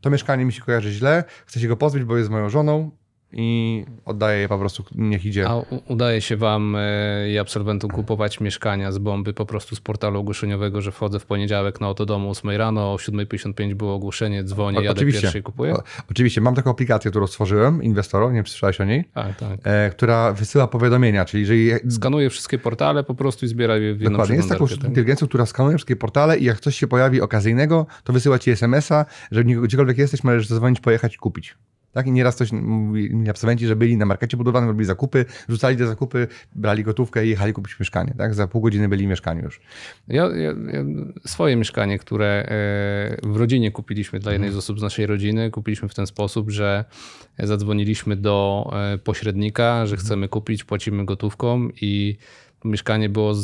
to mieszkanie mi się kojarzy źle, chcę się go pozbyć, bo jest moją żoną, i oddaję je po prostu, niech idzie. A udaje się wam e, i absolwentom kupować mieszkania z bomby po prostu z portalu ogłoszeniowego, że wchodzę w poniedziałek na oto domu 8 rano, o 7.55 było ogłoszenie, dzwonię, o, jadę oczywiście. pierwszy i kupuję? O, oczywiście, mam taką aplikację, którą stworzyłem inwestorom, nie wiem, słyszałeś o niej, A, tak. e, która wysyła powiadomienia, czyli jeżeli... Skanuje wszystkie portale po prostu i zbiera je w jedną Dokładnie, jest taką tak? inteligencją, która skanuje wszystkie portale i jak coś się pojawi okazyjnego, to wysyła ci SMS-a, że gdziekolwiek jesteś, możesz zadzwonić, pojechać i kupić. Tak? I nieraz ktoś mówili absolwenci, że byli na markecie budowlanym, robili zakupy, rzucali te zakupy, brali gotówkę i jechali kupić mieszkanie. Tak? Za pół godziny byli w mieszkaniu już. Ja, ja, ja swoje mieszkanie, które e, w rodzinie kupiliśmy dla jednej z osób z naszej rodziny, kupiliśmy w ten sposób, że zadzwoniliśmy do e, pośrednika, że chcemy kupić, płacimy gotówką i mieszkanie było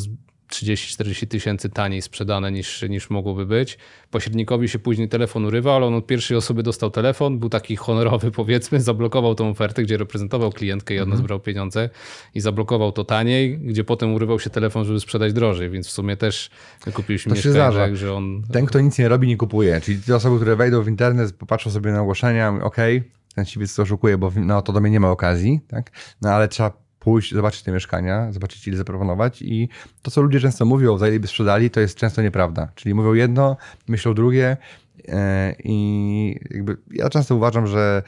30-40 tysięcy taniej sprzedane niż, niż mogłoby być. Pośrednikowi się później telefon urywa, ale on od pierwszej osoby dostał telefon, był taki honorowy powiedzmy, zablokował tą ofertę, gdzie reprezentował klientkę i od nas mhm. brał pieniądze i zablokował to taniej, gdzie potem urywał się telefon, żeby sprzedać drożej, więc w sumie też kupiliśmy mieszkanie, się że on... Ten, kto nic nie robi, nie kupuje, czyli te osoby, które wejdą w internet, popatrzą sobie na ogłoszenia, okej, okay, ten siwiec to oszukuje, bo na no, to do mnie nie ma okazji, tak? No ale trzeba pójść, zobaczyć te mieszkania, zobaczyć ile zaproponować i to, co ludzie często mówią, by sprzedali, to jest często nieprawda. Czyli mówią jedno, myślą drugie, E, I jakby ja często uważam, że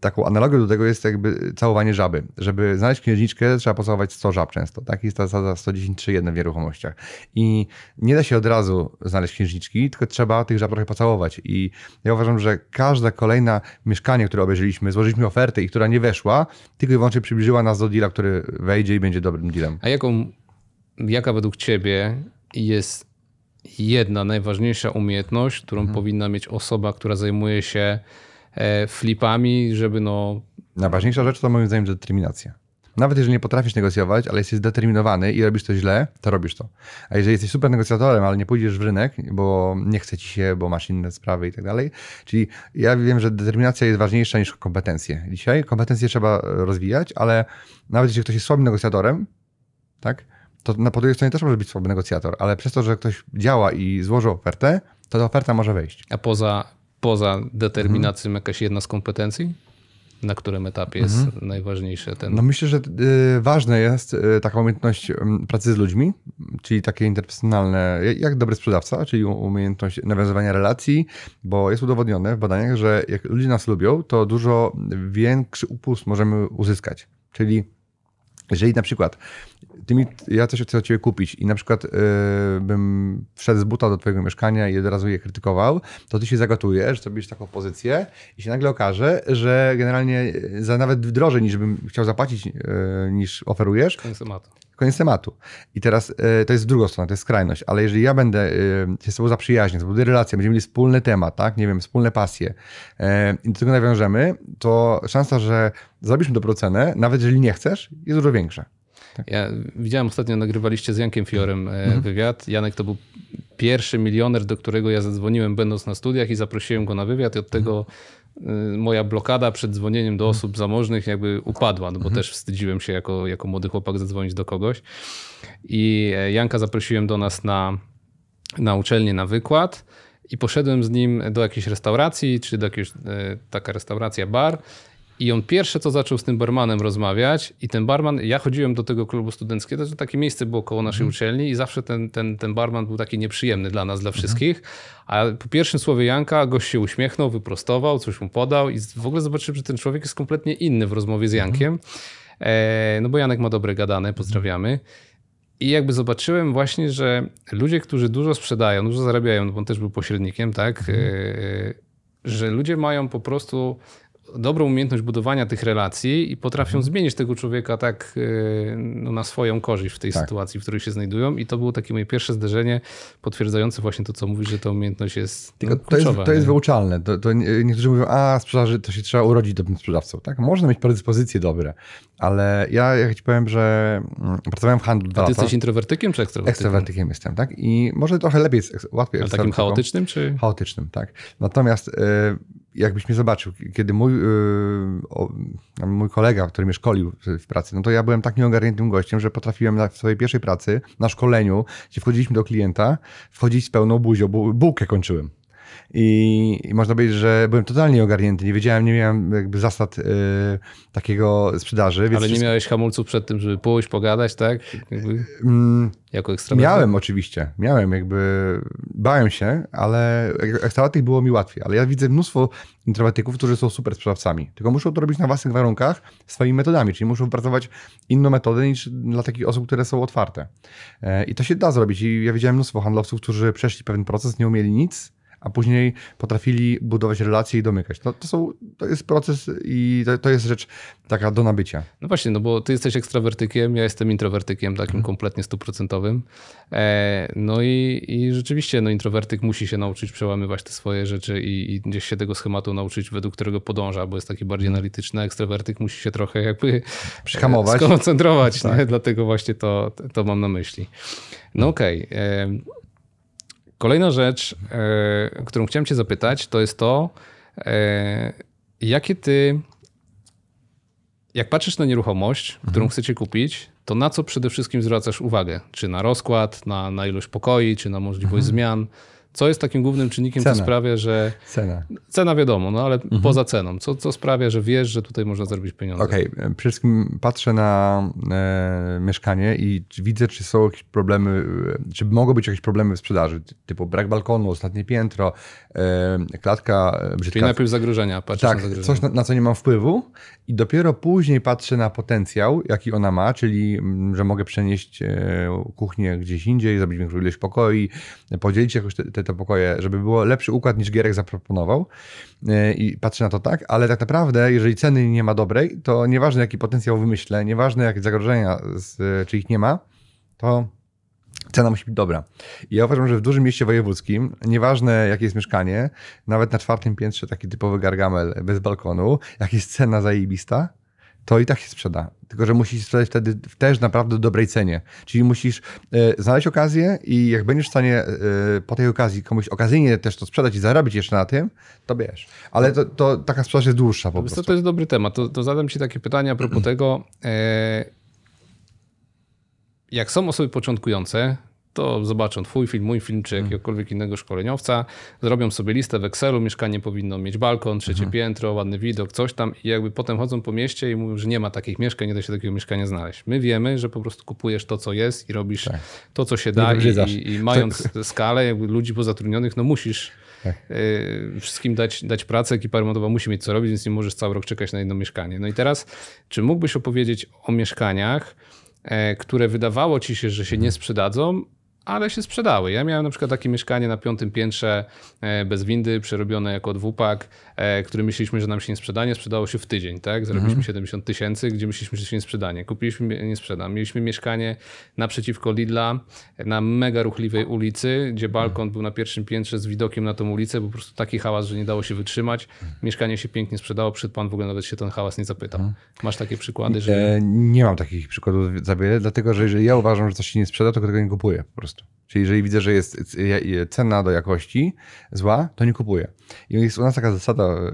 taką analogią do tego jest jakby całowanie żaby. Żeby znaleźć księżniczkę, trzeba pocałować 100 żab często. Tak jest ta zasada 110 3 1 w nieruchomościach. I nie da się od razu znaleźć księżniczki, tylko trzeba tych żab trochę pocałować. I ja uważam, że każda kolejna mieszkanie, które obejrzeliśmy, złożyliśmy ofertę i która nie weszła, tylko i wyłącznie przybliżyła nas do deala, który wejdzie i będzie dobrym dealem. A jaką, jaka według ciebie jest jedna najważniejsza umiejętność, którą mhm. powinna mieć osoba, która zajmuje się e, flipami, żeby no. Najważniejsza rzecz to moim zdaniem determinacja. Nawet jeżeli nie potrafisz negocjować, ale jesteś zdeterminowany i robisz to źle, to robisz to. A jeżeli jesteś super negocjatorem, ale nie pójdziesz w rynek, bo nie chce ci się, bo masz inne sprawy i tak dalej. Czyli ja wiem, że determinacja jest ważniejsza niż kompetencje dzisiaj. Kompetencje trzeba e, rozwijać, ale nawet jeśli ktoś jest słabym negocjatorem, tak, to na po drugiej stronie też może być słaby negocjator, ale przez to, że ktoś działa i złoży ofertę, to ta oferta może wejść. A poza, poza determinacją mhm. jakaś jedna z kompetencji? Na którym etapie jest mhm. najważniejsze ten. No myślę, że y, ważne jest y, taka umiejętność y, pracy z ludźmi, czyli takie interpersonalne, y, jak dobry sprzedawca, czyli umiejętność nawiązywania relacji, bo jest udowodnione w badaniach, że jak ludzie nas lubią, to dużo większy upust możemy uzyskać. Czyli jeżeli na przykład ty mi, ja coś chcę od ciebie kupić i na przykład e, bym wszedł z buta do twojego mieszkania i od razu je krytykował, to ty się zagotujesz, zrobisz taką pozycję i się nagle okaże, że generalnie e, za nawet drożej niż bym chciał zapłacić, e, niż oferujesz. Koniec tematu. Koniec tematu. I teraz to jest druga strona, to jest skrajność, ale jeżeli ja będę się z tobą zaprzyjaźniał, zbuduję relację, będziemy mieli wspólny temat, tak, nie wiem, wspólne pasje i do tego nawiążemy, to szansa, że zrobisz mi dobrą cenę, nawet jeżeli nie chcesz, jest dużo większa. Tak. Ja widziałem ostatnio, nagrywaliście z Jankiem Fiorem e, mhm. wywiad. Janek to był pierwszy milioner, do którego ja zadzwoniłem będąc na studiach i zaprosiłem go na wywiad i od tego mhm moja blokada przed dzwonieniem do mhm. osób zamożnych jakby upadła, no bo mhm. też wstydziłem się jako, jako młody chłopak zadzwonić do kogoś. I e, Janka zaprosiłem do nas na, na uczelnię na wykład i poszedłem z nim do jakiejś restauracji, czy do jakiejś, taka restauracja, bar i on pierwsze co zaczął z tym barmanem rozmawiać, i ten barman, ja chodziłem do tego klubu studenckiego, to takie miejsce było koło naszej mm. uczelni, i zawsze ten, ten, ten barman był taki nieprzyjemny dla nas, dla mhm. wszystkich. A po pierwszym słowie Janka gość się uśmiechnął, wyprostował, coś mu podał, i w ogóle zobaczyłem, że ten człowiek jest kompletnie inny w rozmowie z mhm. Jankiem. E, no bo Janek ma dobre gadane, mhm. pozdrawiamy. I jakby zobaczyłem właśnie, że ludzie, którzy dużo sprzedają, dużo zarabiają, bo on też był pośrednikiem, tak, e, że ludzie mają po prostu dobrą umiejętność budowania tych relacji i potrafią mhm. zmienić tego człowieka tak e, no, na swoją korzyść w tej tak. sytuacji, w której się znajdują. I to było takie moje pierwsze zderzenie potwierdzające właśnie to, co mówisz, że ta umiejętność jest no, kluczowa, to jest, to jest wyuczalne. To, to niektórzy mówią, a sprzedaży to się trzeba urodzić dobrym sprzedawcą. Tak? Można mieć predyspozycje dobre, ale ja jak ci powiem, że mm, pracowałem w handlu. A ty jesteś introwertykiem czy ekstrawertykiem? Ekstrawertykiem jestem, tak? I może trochę lepiej, łatwiej. Ale takim chaotycznym czy? Chaotycznym, tak. Natomiast... Yy, jakbyś mnie zobaczył, kiedy mój, yy, mój kolega, który mnie szkolił w pracy, no to ja byłem tak nieogarniętym gościem, że potrafiłem na, w swojej pierwszej pracy, na szkoleniu, gdzie wchodziliśmy do klienta, wchodzić z pełną buzią, bu bułkę kończyłem i, i można powiedzieć, że byłem totalnie ogarnięty. Nie wiedziałem, nie miałem jakby zasad y, takiego sprzedaży. Ale nie miałeś hamulców przed tym, żeby pójść, pogadać, tak? Jakby, mm, jako Miałem oczywiście. Miałem jakby, bałem się, ale ekstrawertyk było mi łatwiej. Ale ja widzę mnóstwo introwertyków, którzy są super sprzedawcami. Tylko muszą to robić na własnych warunkach, swoimi metodami. Czyli muszą wypracować inną metodę niż dla takich osób, które są otwarte. E, I to się da zrobić. I ja widziałem mnóstwo handlowców, którzy przeszli pewien proces, nie umieli nic, a później potrafili budować relacje i domykać. No, to, są, to jest proces i to, to, jest rzecz taka do nabycia. No właśnie, no bo ty jesteś ekstrawertykiem, ja jestem introwertykiem takim mhm. kompletnie stuprocentowym. E, no i, i rzeczywiście no, introwertyk musi się nauczyć przełamywać te swoje rzeczy i, i gdzieś się tego schematu nauczyć, według którego podąża, bo jest taki bardziej mhm. analityczny, a ekstrawertyk musi się trochę jakby Przyhamować. skoncentrować. Tak. Dlatego właśnie to, to mam na myśli. No okej. Okay. Kolejna rzecz, yy, którą chciałem Cię zapytać, to jest to, yy, jakie Ty, jak patrzysz na nieruchomość, którą mhm. chcecie kupić, to na co przede wszystkim zwracasz uwagę? Czy na rozkład, na, na ilość pokoi, czy na możliwość mhm. zmian? Co jest takim głównym czynnikiem, cena. co sprawia, że. Cena. Cena wiadomo, no ale mhm. poza ceną. Co, co sprawia, że wiesz, że tutaj można zrobić pieniądze? Okej, okay. E, przede wszystkim patrzę na e, mieszkanie i widzę, czy są jakieś problemy, e, czy mogą być jakieś problemy w sprzedaży, typu brak balkonu, ostatnie piętro, e, klatka. E, brzydka. Czyli najpierw zagrożenia, patrzę tak, na zagrożenia. coś, na, na, co nie mam wpływu, i dopiero później patrzę na potencjał, jaki ona ma, czyli że mogę przenieść kuchnię gdzieś indziej, zrobić większą ilość pokoi, podzielić jakoś te, te te pokoje, żeby było lepszy układ niż Gierek zaproponował e, i patrzy na to tak, ale tak naprawdę, jeżeli ceny nie ma dobrej, to nieważne jaki potencjał wymyślę, nieważne jakie zagrożenia, e, czy ich nie ma, to cena musi być dobra. I ja uważam, że w dużym mieście wojewódzkim, nieważne jakie jest mieszkanie, nawet na czwartym piętrze taki typowy gargamel bez balkonu, jak jest cena zajebista, to i tak się sprzeda. Tylko, że musisz sprzedać wtedy w też naprawdę dobrej cenie. Czyli musisz e, znaleźć okazję i jak będziesz w stanie e, po tej okazji komuś okazyjnie też to sprzedać i zarobić jeszcze na tym, to bierz. Ale to, to taka sprzedaż jest dłuższa po to prostu. To jest dobry temat. To, to zadam ci takie pytania a propos tego. E, jak są osoby początkujące, to zobaczą twój film, mój film, czy hmm. jakiegokolwiek innego szkoleniowca, zrobią sobie listę w Excelu, mieszkanie powinno mieć balkon, trzecie mhm. piętro, ładny widok, coś tam i jakby potem chodzą po mieście i mówią, że nie ma takich mieszkań, nie da się takiego mieszkania znaleźć. My wiemy, że po prostu kupujesz to, co jest i robisz tak. to, co się da i, i, i, mając tak. skalę jakby ludzi pozatrudnionych, no musisz tak. E, wszystkim dać, dać pracę, ekipa remontowa musi mieć co robić, więc nie możesz cały rok czekać na jedno mieszkanie. No i teraz, czy mógłbyś opowiedzieć o mieszkaniach, e, które wydawało ci się, że się nie sprzedadzą, ale się sprzedały. Ja miałem na przykład takie mieszkanie na piątym piętrze e, bez windy, przerobione jako dwupak, e, który myśleliśmy, że nam się nie sprzedanie, sprzedało się w tydzień, tak? Zrobiliśmy mhm. 70 tysięcy, gdzie myśleliśmy, że się nie sprzedanie. Kupiliśmy, nie sprzedam. Mieliśmy mieszkanie naprzeciwko Lidla, na mega ruchliwej ulicy, gdzie balkon mhm. był na pierwszym piętrze z widokiem na tą ulicę, po prostu taki hałas, że nie dało się wytrzymać. Mieszkanie się pięknie sprzedało, Przed pan w ogóle nawet się ten hałas nie zapytał. Mhm. Masz takie przykłady, że... E, nie mam takich przykładów za wiele, dlatego że jeżeli ja uważam, że coś się nie sprzeda, to tego nie kupuję po prostu prostu. Czyli jeżeli widzę, że jest cena do jakości zła, to nie kupuję. I jest u nas taka zasada e,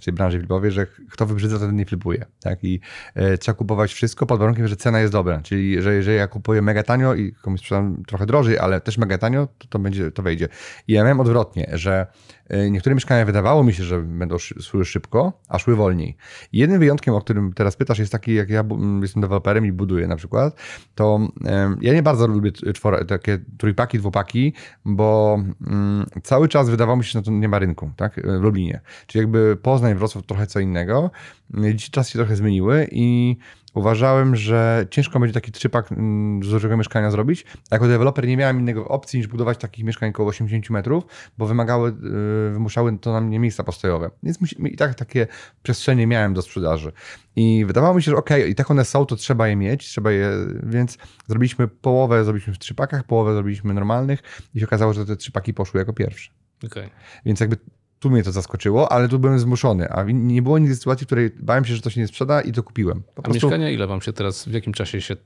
w tej branży flipowej, że kto wybrzydza, ten nie flipuje. Tak? I e, trzeba kupować wszystko pod warunkiem, że cena jest dobra. Czyli, że jeżeli ja kupuję mega tanio i komuś sprzedam trochę drożej, ale też mega tanio, to, to, będzie, to wejdzie. I ja miałem odwrotnie, że e, niektóre mieszkania wydawało mi się, że będą szły szybko, a szły wolniej. I jednym wyjątkiem, o którym teraz pytasz, jest taki, jak ja jestem deweloperem i buduję na przykład, to ja nie bardzo lubię czwora, takie trójpaki, dwupaki, bo mm, cały czas wydawało mi się, że to nie ma rynku rynku, tak, e, w Lublinie. Czyli jakby Poznań, Wrocław trochę co innego. E, dziś czasy się trochę zmieniły i uważałem, że ciężko będzie taki trzypak mm, z dużego mieszkania zrobić. Jako deweloper nie miałem innego opcji niż budować takich mieszkań około 80 metrów, bo wymagały, e, wymuszały to na mnie miejsca postojowe. Więc i tak takie przestrzenie miałem do sprzedaży. I wydawało mi się, że okej, okay, i tak one są, to trzeba je mieć, trzeba je, więc zrobiliśmy połowę, zrobiliśmy w trzypakach, połowę zrobiliśmy normalnych i się okazało, że te trzypaki poszły jako pierwsze. Okay. Więc jakby tu mnie to zaskoczyło, ale tu byłem zmuszony. A nie było nigdy sytuacji, w której bałem się, że to się nie sprzeda i to kupiłem. Po A prostu... mieszkania ile wam się teraz, w jakim czasie się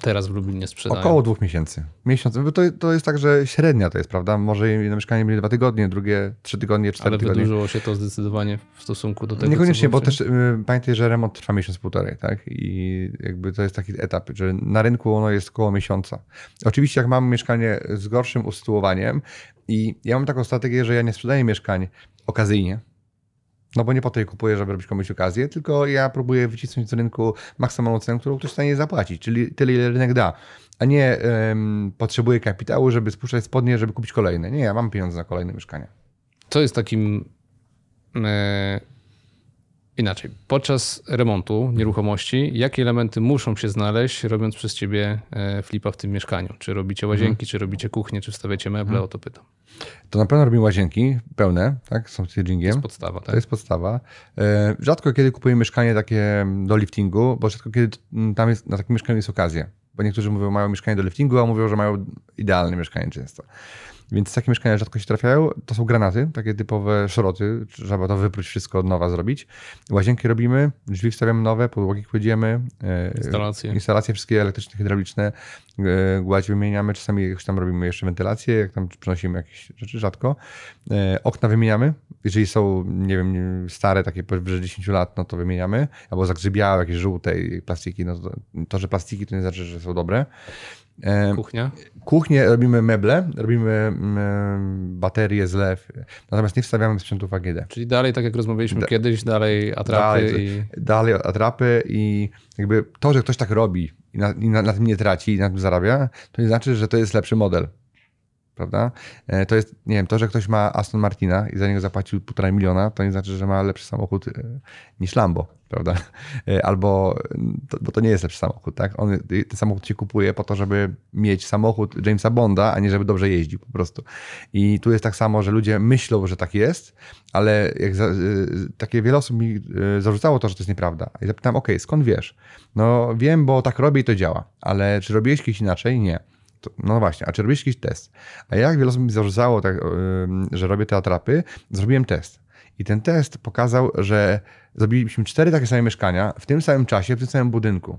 teraz w Lublinie sprzedają? Około dwóch miesięcy. Miesiąc, bo to, to jest tak, że średnia to jest, prawda? Może jedno mieszkanie mieli dwa tygodnie, drugie trzy tygodnie, cztery tygodnie. Ale wydłużyło się to zdecydowanie w stosunku do tego, Niekoniecznie, bo też y, pamiętaj, że remont trwa miesiąc, półtorej, tak? I jakby to jest taki etap, że na rynku ono jest około miesiąca. Oczywiście jak mam mieszkanie z gorszym usytuowaniem i ja mam taką strategię, że ja nie sprzedaję mieszkań okazyjnie, no bo nie po to je kupuję, żeby robić komuś okazję, tylko ja próbuję wycisnąć z rynku maksymalną cenę, którą ktoś w stanie zapłacić, czyli tyle, ile rynek da. A nie potrzebuję kapitału, żeby spuszczać spodnie, żeby kupić kolejne. Nie, ja mam pieniądze na kolejne mieszkanie. Co jest takim e, inaczej, podczas remontu nieruchomości, jakie elementy muszą się znaleźć, robiąc przez ciebie e, flipa w tym mieszkaniu? Czy robicie mhm. łazienki, czy robicie kuchnię, czy wstawiacie meble? Mhm. O to pytam. To na pewno robimy łazienki pełne, tak? Są stagingiem. To jest podstawa, tak? To jest podstawa. E, rzadko kiedy kupuję mieszkanie takie mm, do liftingu, bo rzadko kiedy mm, tam jest, na takim mieszkaniu jest okazja. Bo niektórzy mówią, że mają mieszkanie do liftingu, a mówią, że mają idealne mieszkanie często. Więc takie mieszkania rzadko się trafiają. To są granaty, takie typowe szroty. Trzeba to wypróć wszystko od nowa zrobić. Łazienki robimy, drzwi wstawiamy nowe, podłogi kładziemy. E, instalacje. Instalacje wszystkie elektryczne, hydrauliczne. E, gładź wymieniamy. Czasami jakoś tam robimy jeszcze wentylację, jak tam przenosimy jakieś rzeczy rzadko. E, okna wymieniamy. Jeżeli są, nie wiem, stare, takie powyżej 10 lat, no to wymieniamy. Albo zagrzybiałe, jakieś żółte plastiki. No to, to, że plastiki to nie znaczy, że są dobre. E, Kuchnia? Kuchnie robimy meble, robimy mm, baterie, zlew, natomiast nie wstawiamy sprzętów AGD. Czyli dalej, tak jak rozmawialiśmy da, kiedyś, dalej atrapy dalej, i... Dalej atrapy i jakby to, że ktoś tak robi i na, i na, na tym nie traci i na tym zarabia, to nie znaczy, że to jest lepszy model prawda? E, to jest, nie wiem, to, że ktoś ma Aston Martina i za niego zapłacił półtora miliona, to nie znaczy, że ma lepszy samochód e, niż Lambo prawda? E, albo, to, bo to nie jest lepszy samochód, tak? On, ten samochód się kupuje po to, żeby mieć samochód Jamesa Bonda, a nie żeby dobrze jeździł po prostu. I tu jest tak samo, że ludzie myślą, że tak jest, ale jak za, e, takie wiele osób mi e, zarzucało to, że to jest nieprawda. I zapytałem, ok, skąd wiesz? No wiem, bo tak robię i to działa, ale czy robiłeś kiedyś inaczej? Nie. To, no właśnie, a czy robiłeś jakiś test? A jak wiele osób mi zarzucało, tak, że robię te atrapy, zrobiłem test. I ten test pokazał, że Zabiliśmy cztery takie same mieszkania w tym samym czasie, w tym samym budynku.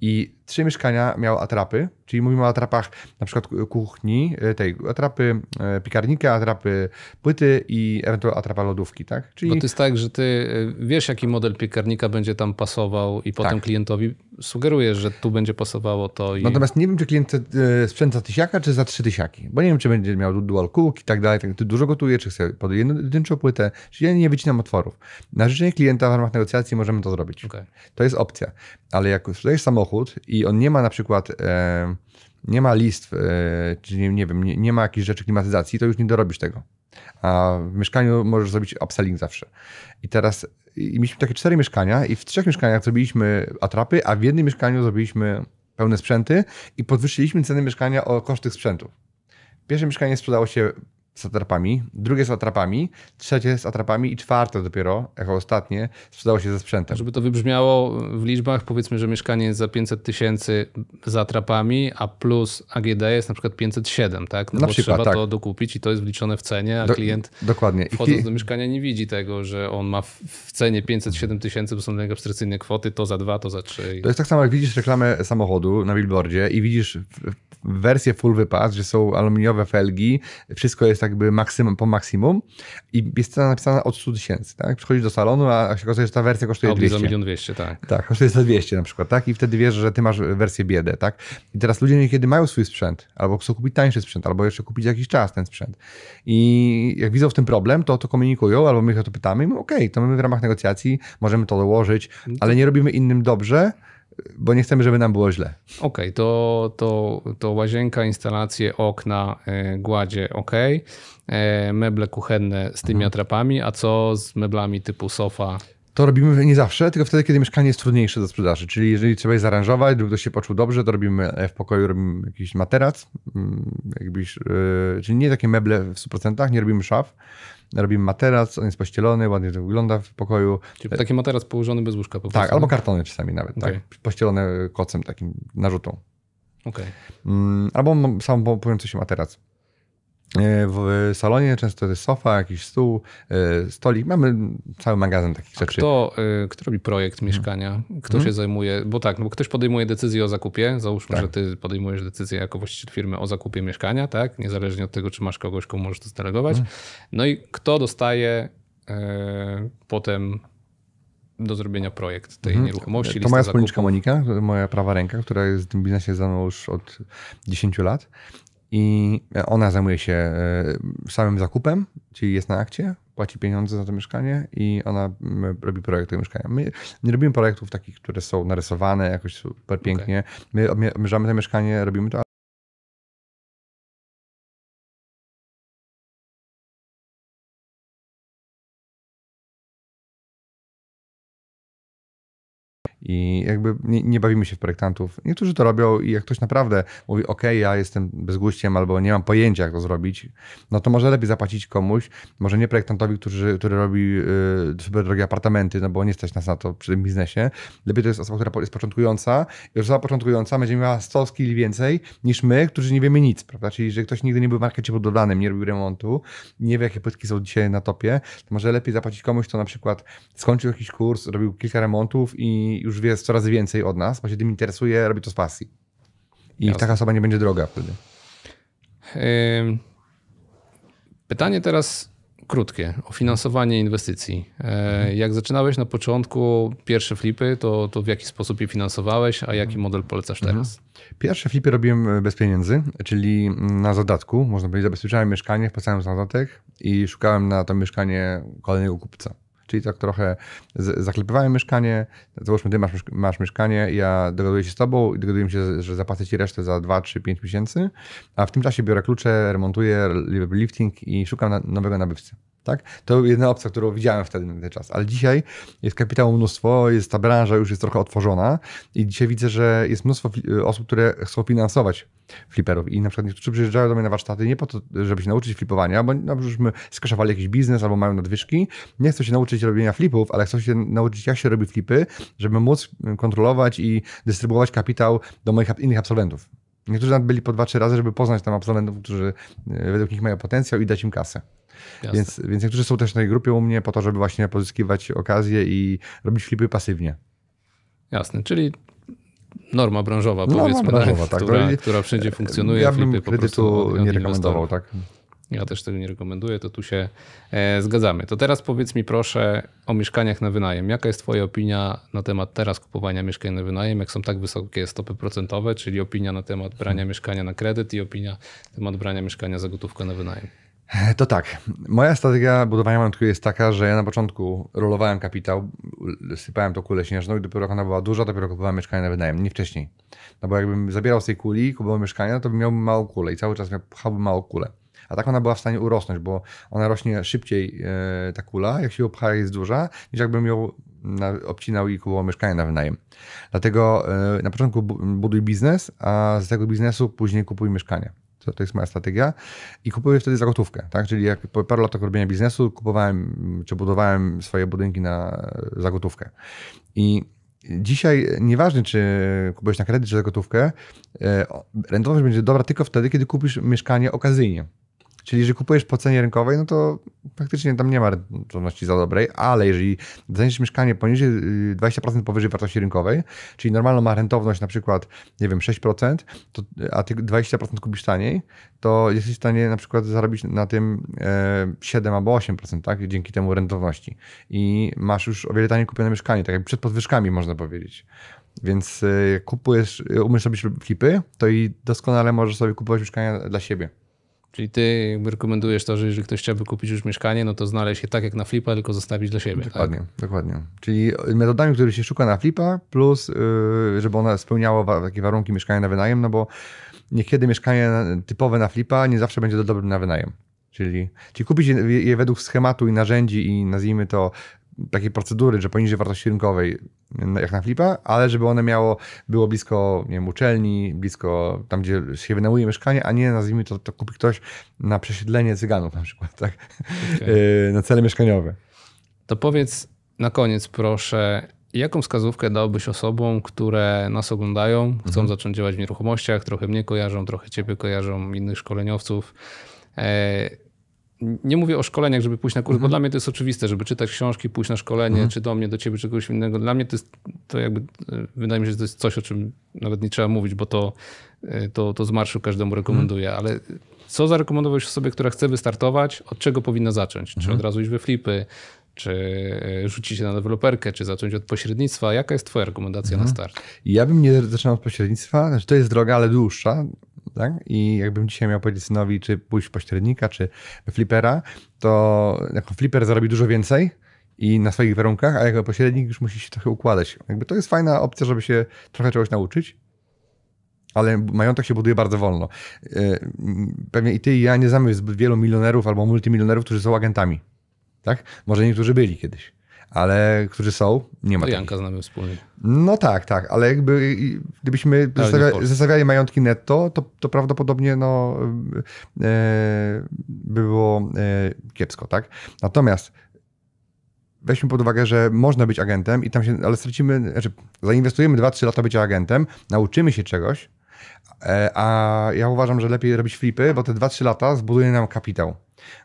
I trzy mieszkania miały atrapy, czyli mówimy o atrapach na przykład kuchni, e, tej atrapy e, piekarnika, atrapy płyty i ewentualnie atrapa lodówki, tak? Czyli... Bo to jest tak, że ty e, wiesz, jaki model piekarnika będzie tam pasował i potem tak. klientowi sugerujesz, że tu będzie pasowało to i... Natomiast nie wiem, czy klient sprzęt za tysiaka, czy za trzy tysiaki, bo nie wiem, czy będzie miał dual cook i tak dalej, tak, ty dużo gotuje, czy chce pod jedną płytę, czyli ja nie wycinam otworów. Na życzenie klienta w ramach negocjacji możemy to zrobić. Okay. To jest opcja. Ale jak sprzedajesz samochód i on nie ma na przykład, e, nie ma listw, e, czy nie, nie wiem, nie, nie, ma jakichś rzeczy klimatyzacji, to już nie dorobisz tego. A w mieszkaniu możesz zrobić upselling zawsze. I teraz i mieliśmy takie cztery mieszkania i w trzech mieszkaniach zrobiliśmy atrapy, a w jednym mieszkaniu zrobiliśmy pełne sprzęty i podwyższyliśmy ceny mieszkania o koszty sprzętu. sprzętów. Pierwsze mieszkanie sprzedało się z atrapami, drugie z atrapami, trzecie z atrapami i czwarte dopiero, jako ostatnie, sprzedało się ze sprzętem. Żeby to wybrzmiało w liczbach, powiedzmy, że mieszkanie jest za 500 tysięcy z atrapami, a plus AGD jest na przykład 507, tak? No na bo przykład, trzeba tak. to dokupić i to jest wliczone w cenie, a do, klient dokładnie. I do mieszkania nie widzi tego, że on ma w cenie 507 tysięcy, bo są dla abstrakcyjne kwoty, to za dwa, to za trzy. To jest tak samo, jak widzisz reklamę samochodu na billboardzie i widzisz wersje full wypas, że są aluminiowe felgi, wszystko jest jakby maksymum, po maksimum i jest cena napisana od 100 tysięcy, tak? Przychodzisz do salonu, a się okazuje, że ta wersja kosztuje Audi 200. 1 200 tak. Tak, kosztuje 200 na przykład, tak? I wtedy wiesz, że ty masz wersję biedę, tak? I teraz ludzie niekiedy mają swój sprzęt, albo chcą kupić tańszy sprzęt, albo jeszcze kupić jakiś czas ten sprzęt. I jak widzą w tym problem, to to komunikują, albo my ich o to pytamy i mówią, okej, okay, to my w ramach negocjacji możemy to dołożyć, no ale nie robimy innym dobrze, bo nie chcemy, żeby nam było źle. Okej, okay, to, to, to łazienka, instalacje, okna, e, gładzie, ok. E, meble kuchenne z tymi mhm. atrapami, a co z meblami typu sofa? To robimy nie zawsze, tylko wtedy, kiedy mieszkanie jest trudniejsze do sprzedaży. Czyli jeżeli trzeba je zaranżować, żeby ktoś się poczuł dobrze, to robimy e, w pokoju robimy jakiś materac, mm, jakbyś, czyli nie takie meble w 100%, nie robimy szaf, robimy materac, on jest pościelony, ładnie to wygląda w pokoju. Czyli taki materac położony bez łóżka po tak, prostu? Tak, albo kartony czasami nawet, okay. tak, pościelone kocem takim, narzutą. Okay. Mm, albo sam płujący się materac. E, w e, salonie często to jest sofa, jakiś stół, e, stolik. Mamy cały magazyn takich rzeczy. Kto, kto robi projekt mhm. mieszkania? Kto hmm. się zajmuje? Bo tak, no bo ktoś podejmuje decyzję o zakupie. Załóżmy, tak. że ty podejmujesz decyzję jako właściciel firmy o zakupie mieszkania, tak? Niezależnie od tego, czy masz kogoś, komu możesz to zdelegować. Hmm. No i kto dostaje yy, potem do zrobienia projekt tej mhm. nieruchomości. To moja wspólniczka Monika, moja prawa ręka, która jest w tym biznesie ze mną już od 10 lat i ona zajmuje się e, samym zakupem, czyli jest na akcie, płaci pieniądze za to mieszkanie i ona robi projekt tego mieszkania. My nie robimy projektów takich, które są narysowane jakoś super pięknie. Okay. My obmierzamy to mieszkanie, robimy to, I jakby nie, nie, bawimy się w projektantów. Niektórzy to robią i jak ktoś naprawdę mówi, OK, ja jestem bezguściem albo nie mam pojęcia, jak to zrobić, no to może lepiej zapłacić komuś, może nie projektantowi, który, który robi yy, super drogie apartamenty, no bo nie stać nas na to przy tym biznesie. Lepiej to jest osoba, która jest początkująca i osoba początkująca będzie miała 100 skill więcej niż my, którzy nie wiemy nic, prawda? Czyli że ktoś nigdy nie był w markecie budowlanym, nie robił remontu, nie wie, jakie płytki są dzisiaj na topie, to może lepiej zapłacić komuś, kto na przykład skończył jakiś kurs, robił kilka remontów i już już wie coraz więcej od nas, bo się tym interesuje, robi to z pasji. I Jasne. taka osoba nie będzie droga wtedy. Pytanie teraz krótkie o finansowanie inwestycji. E, mhm. Jak zaczynałeś na początku pierwsze flipy, to, to w jaki sposób je finansowałeś, a jaki mhm. model polecasz teraz? Mhm. Pierwsze flipy robiłem e, bez pieniędzy, czyli mm, na zadatku. Można powiedzieć, zabezpieczałem mieszkanie, wpłacałem za zadatek i szukałem na to mieszkanie kolejnego kupca czyli tak trochę zaklepywałem mieszkanie, załóżmy ty masz, masz mieszkanie, ja dogaduję się z tobą i dogaduję się, że zapłacę ci resztę za 2, 3, 5 miesięcy, a w tym czasie biorę klucze, remontuję lifting i szukam nowego nabywcy. Tak? To jedna opcja, którą widziałem wtedy na ten czas. Ale dzisiaj jest kapitału mnóstwo, jest ta branża już jest trochę otworzona i dzisiaj widzę, że jest mnóstwo e, osób, które chcą finansować fliperów i na przykład niektórzy przyjeżdżają do mnie na warsztaty nie po to, żeby się nauczyć flipowania, bo no, żeśmy skaszowali jakiś biznes albo mają nadwyżki, nie chcą się nauczyć robienia flipów, ale chcą się nauczyć jak się robi flipy, żeby móc mm, kontrolować i dystrybuować kapitał do moich innych absolwentów. Niektórzy nawet byli po dwa, trzy razy, żeby poznać tam absolwentów, którzy e, według nich mają potencjał i dać im kasę. Więc, więc niektórzy są też na tej grupie u mnie po to, żeby właśnie pozyskiwać okazję i robić flipy pasywnie. Jasne, czyli norma branżowa, norma powiedzmy, tak, branżowa, tak, która, tak. która wszędzie e, funkcjonuje. Ja bym flipy kredytu nie rekomendował, tak. Ja też tego nie rekomenduję, to tu się e, zgadzamy. To teraz powiedz mi proszę o mieszkaniach na wynajem. Jaka jest Twoja opinia na temat teraz kupowania mieszkań na wynajem, jak są tak wysokie stopy procentowe, czyli opinia na temat brania mieszkania na kredyt i opinia na temat brania mieszkania za gotówkę na wynajem? E, to tak. Moja strategia budowania majątku jest taka, że ja na początku rolowałem kapitał, sypałem to kulę śnieżną i dopiero jak ona była duża, dopiero kupowałem mieszkanie na wynajem, nie wcześniej. No bo jakbym zabierał z tej kuli, kupował mieszkanie, no to bym miał małą kulę i cały czas pchałbym małą kulę. A tak ona była w stanie urosnąć, bo ona rośnie szybciej, e, ta kula, jak się opcha, jest duża, niż jakbym ją na, obcinał i kupował mieszkanie na wynajem. Dlatego e, na początku buduj biznes, a z tego biznesu później kupuj mieszkanie to, to jest moja strategia, i kupuję wtedy za gotówkę. Tak? Czyli jak po paru latach robienia biznesu kupowałem czy budowałem swoje budynki na, za gotówkę. I dzisiaj nieważne, czy kupujesz na kredyt, czy za gotówkę, e, rentowność będzie dobra tylko wtedy, kiedy kupisz mieszkanie okazyjnie. Czyli, że kupujesz po cenie rynkowej, no to praktycznie tam nie ma rentowności za dobrej, ale jeżeli zajmiesz mieszkanie poniżej 20% y, powyżej wartości rynkowej, czyli normalną ma rentowność na przykład, nie wiem, 6%, to, a ty 20% kupisz taniej, to jesteś w stanie na przykład zarobić na tym 7 e, albo 8%, tak? Dzięki temu rentowności. I masz już o wiele taniej kupione mieszkanie, tak jak przed podwyżkami można powiedzieć. Więc e, jak kupujesz, e, umiesz robić flipy, to i doskonale możesz sobie kupować mieszkania dla siebie. Czyli ty jakby rekomendujesz to, że jeżeli ktoś chciałby kupić już mieszkanie, no to znaleźć je tak jak na flipa, tylko zostawić dla siebie. Tak? Dokładnie, tak? dokładnie. Czyli metodami, które się szuka na flipa, plus y, żeby ona spełniała takie warunki mieszkania na wynajem, no bo niekiedy mieszkanie typowe na flipa nie zawsze będzie do dobrym na wynajem. Czyli, czyli kupić je według schematu i narzędzi i nazwijmy to takiej procedury, że poniżej wartości rynkowej, jak na flipa, ale żeby one miało, było blisko, nie wiem, uczelni, blisko tam, gdzie się wynajmuje mieszkanie, a nie, nazwijmy to, to kupi ktoś na przesiedlenie Cyganów na przykład, tak? Okay. na cele mieszkaniowe. To powiedz na koniec proszę, jaką wskazówkę dałbyś osobom, które nas oglądają, chcą mhm. zacząć działać w nieruchomościach, trochę mnie kojarzą, trochę ciebie kojarzą, innych szkoleniowców, e, nie mówię o szkoleniach, żeby pójść na kurs, mhm. bo dla mnie to jest oczywiste, żeby czytać książki, pójść na szkolenie, mhm. czy do mnie, do ciebie, czegoś innego. Dla mnie to jest, to jakby, e, wydaje mi się, że to jest coś, o czym nawet nie trzeba mówić, bo to, e, to, to z marszu każdemu rekomenduję, mhm. ale co zarekomendowałeś osobie, która chce wystartować, od czego powinna zacząć? Czy mhm. od razu iść we flipy, czy e, rzucić się na deweloperkę, czy zacząć od pośrednictwa? Jaka jest twoja rekomendacja na mhm. start? Ja bym nie zaczynał od pośrednictwa, znaczy to jest droga, ale dłuższa. Tak? I jakbym dzisiaj miał powiedzieć synowi, czy pójść pośrednika, czy flipera, to jako flipper zarobi dużo więcej i na swoich warunkach, a jako pośrednik już musi się trochę układać. Jakby to jest fajna opcja, żeby się trochę czegoś nauczyć, ale majątek się buduje bardzo wolno. Y, pewnie i ty, i ja nie znamy zbyt wielu milionerów albo multimilionerów, którzy są agentami. Tak? Może niektórzy byli kiedyś ale którzy są, nie ma. Janka znamy wspólnie. No tak, tak, ale jakby gdybyśmy zestawia, zestawiali majątki netto, to, to prawdopodobnie no, e, było e, kiepsko, tak? Natomiast weźmy pod uwagę, że można być agentem i tam się, ale stracimy, znaczy zainwestujemy 2-3 lata bycia agentem, nauczymy się czegoś, E, a ja uważam, że lepiej robić flipy, bo te 2-3 lata zbuduje nam kapitał.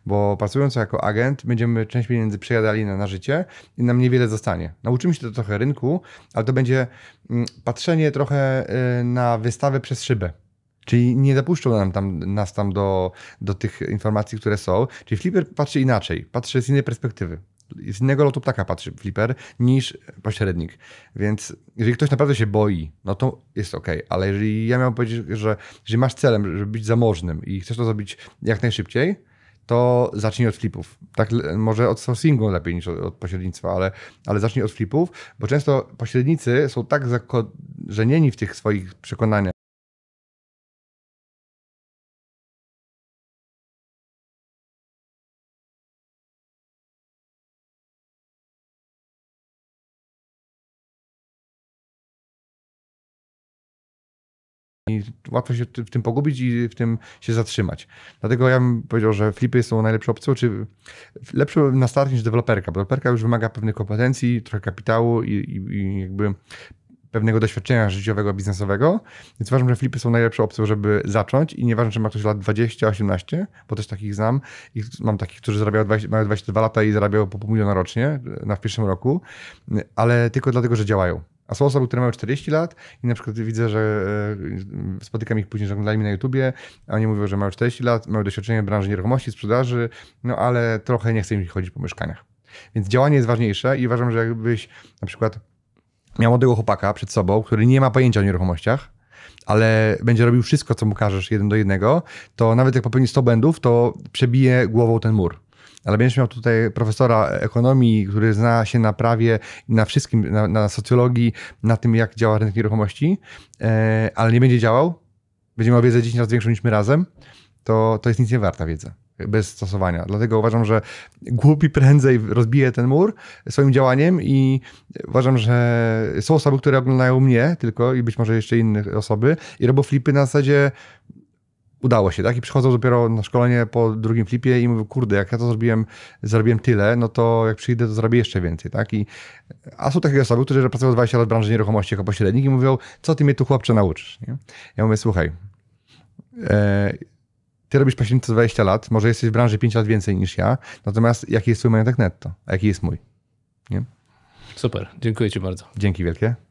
Bo pracując jako agent, będziemy część pieniędzy przejadali na, na życie i nam niewiele zostanie. Nauczymy się to trochę rynku, ale to będzie mm, patrzenie trochę y, na wystawę przez szybę. Czyli nie dopuszczą nam tam, nas tam do, do tych informacji, które są. Czyli Flipper patrzy inaczej, patrzy z innej perspektywy z innego lotu ptaka patrzy flipper niż pośrednik. Więc jeżeli ktoś naprawdę się boi, no to jest ok, ale jeżeli ja miałem powiedzieć, że jeżeli masz celem, żeby być zamożnym i chcesz to zrobić jak najszybciej, to zacznij od flipów. Tak, może od sourcingu lepiej niż od, od pośrednictwa, ale, ale zacznij od flipów, bo często pośrednicy są tak zakorzenieni w tych swoich przekonaniach, łatwo się w tym pogubić i w tym się zatrzymać. Dlatego ja bym powiedział, że flipy są najlepszą opcją, czy lepszą na start niż deweloperka. Deweloperka już wymaga pewnych kompetencji, trochę kapitału i, i, i jakby pewnego doświadczenia życiowego, biznesowego. Więc uważam, że flipy są najlepszą opcją, żeby zacząć i nieważne, czy ma ktoś lat 20, 18, bo też takich znam i mam takich, którzy zarabiają 20, mają 22 lata i zarabiają po pół miliona rocznie na w pierwszym roku, ale tylko dlatego, że działają. A są osoby, które mają 40 lat i na przykład widzę, że e, spotykam ich później z mnie na YouTubie, a oni mówią, że mają 40 lat, mają doświadczenie w branży nieruchomości, sprzedaży, no ale trochę nie chce im chodzić po mieszkaniach. Więc działanie jest ważniejsze i uważam, że jakbyś na przykład miał młodego chłopaka przed sobą, który nie ma pojęcia o nieruchomościach, ale będzie robił wszystko, co mu każesz jeden do jednego, to nawet jak popełni 100 błędów, to przebije głową ten mur ale będziesz miał tutaj profesora ekonomii, który zna się na prawie, na wszystkim, na, na socjologii, na tym, jak działa rynek nieruchomości, e, ale nie będzie działał, będzie miał wiedzę 10 razy większą niż my razem, to, to jest nic nie warta wiedza bez stosowania. Dlatego uważam, że głupi prędzej rozbije ten mur swoim działaniem i uważam, że są osoby, które oglądają mnie tylko i być może jeszcze inne osoby i robią flipy na zasadzie udało się, tak? I przychodzą dopiero na szkolenie po drugim flipie i mówią, kurde, jak ja to zrobiłem, zarobiłem tyle, no to jak przyjdę, to zrobię jeszcze więcej, tak? I, a są takie osoby, które pracują 20 lat w branży nieruchomości jako pośrednik i mówią, co ty mnie tu chłopcze nauczysz, nie? Ja mówię, słuchaj, e, ty robisz pośrednictwo 20 lat, może jesteś w branży 5 lat więcej niż ja, natomiast jaki jest twój majątek netto, a jaki jest mój, nie? Super, dziękuję ci bardzo. Dzięki wielkie.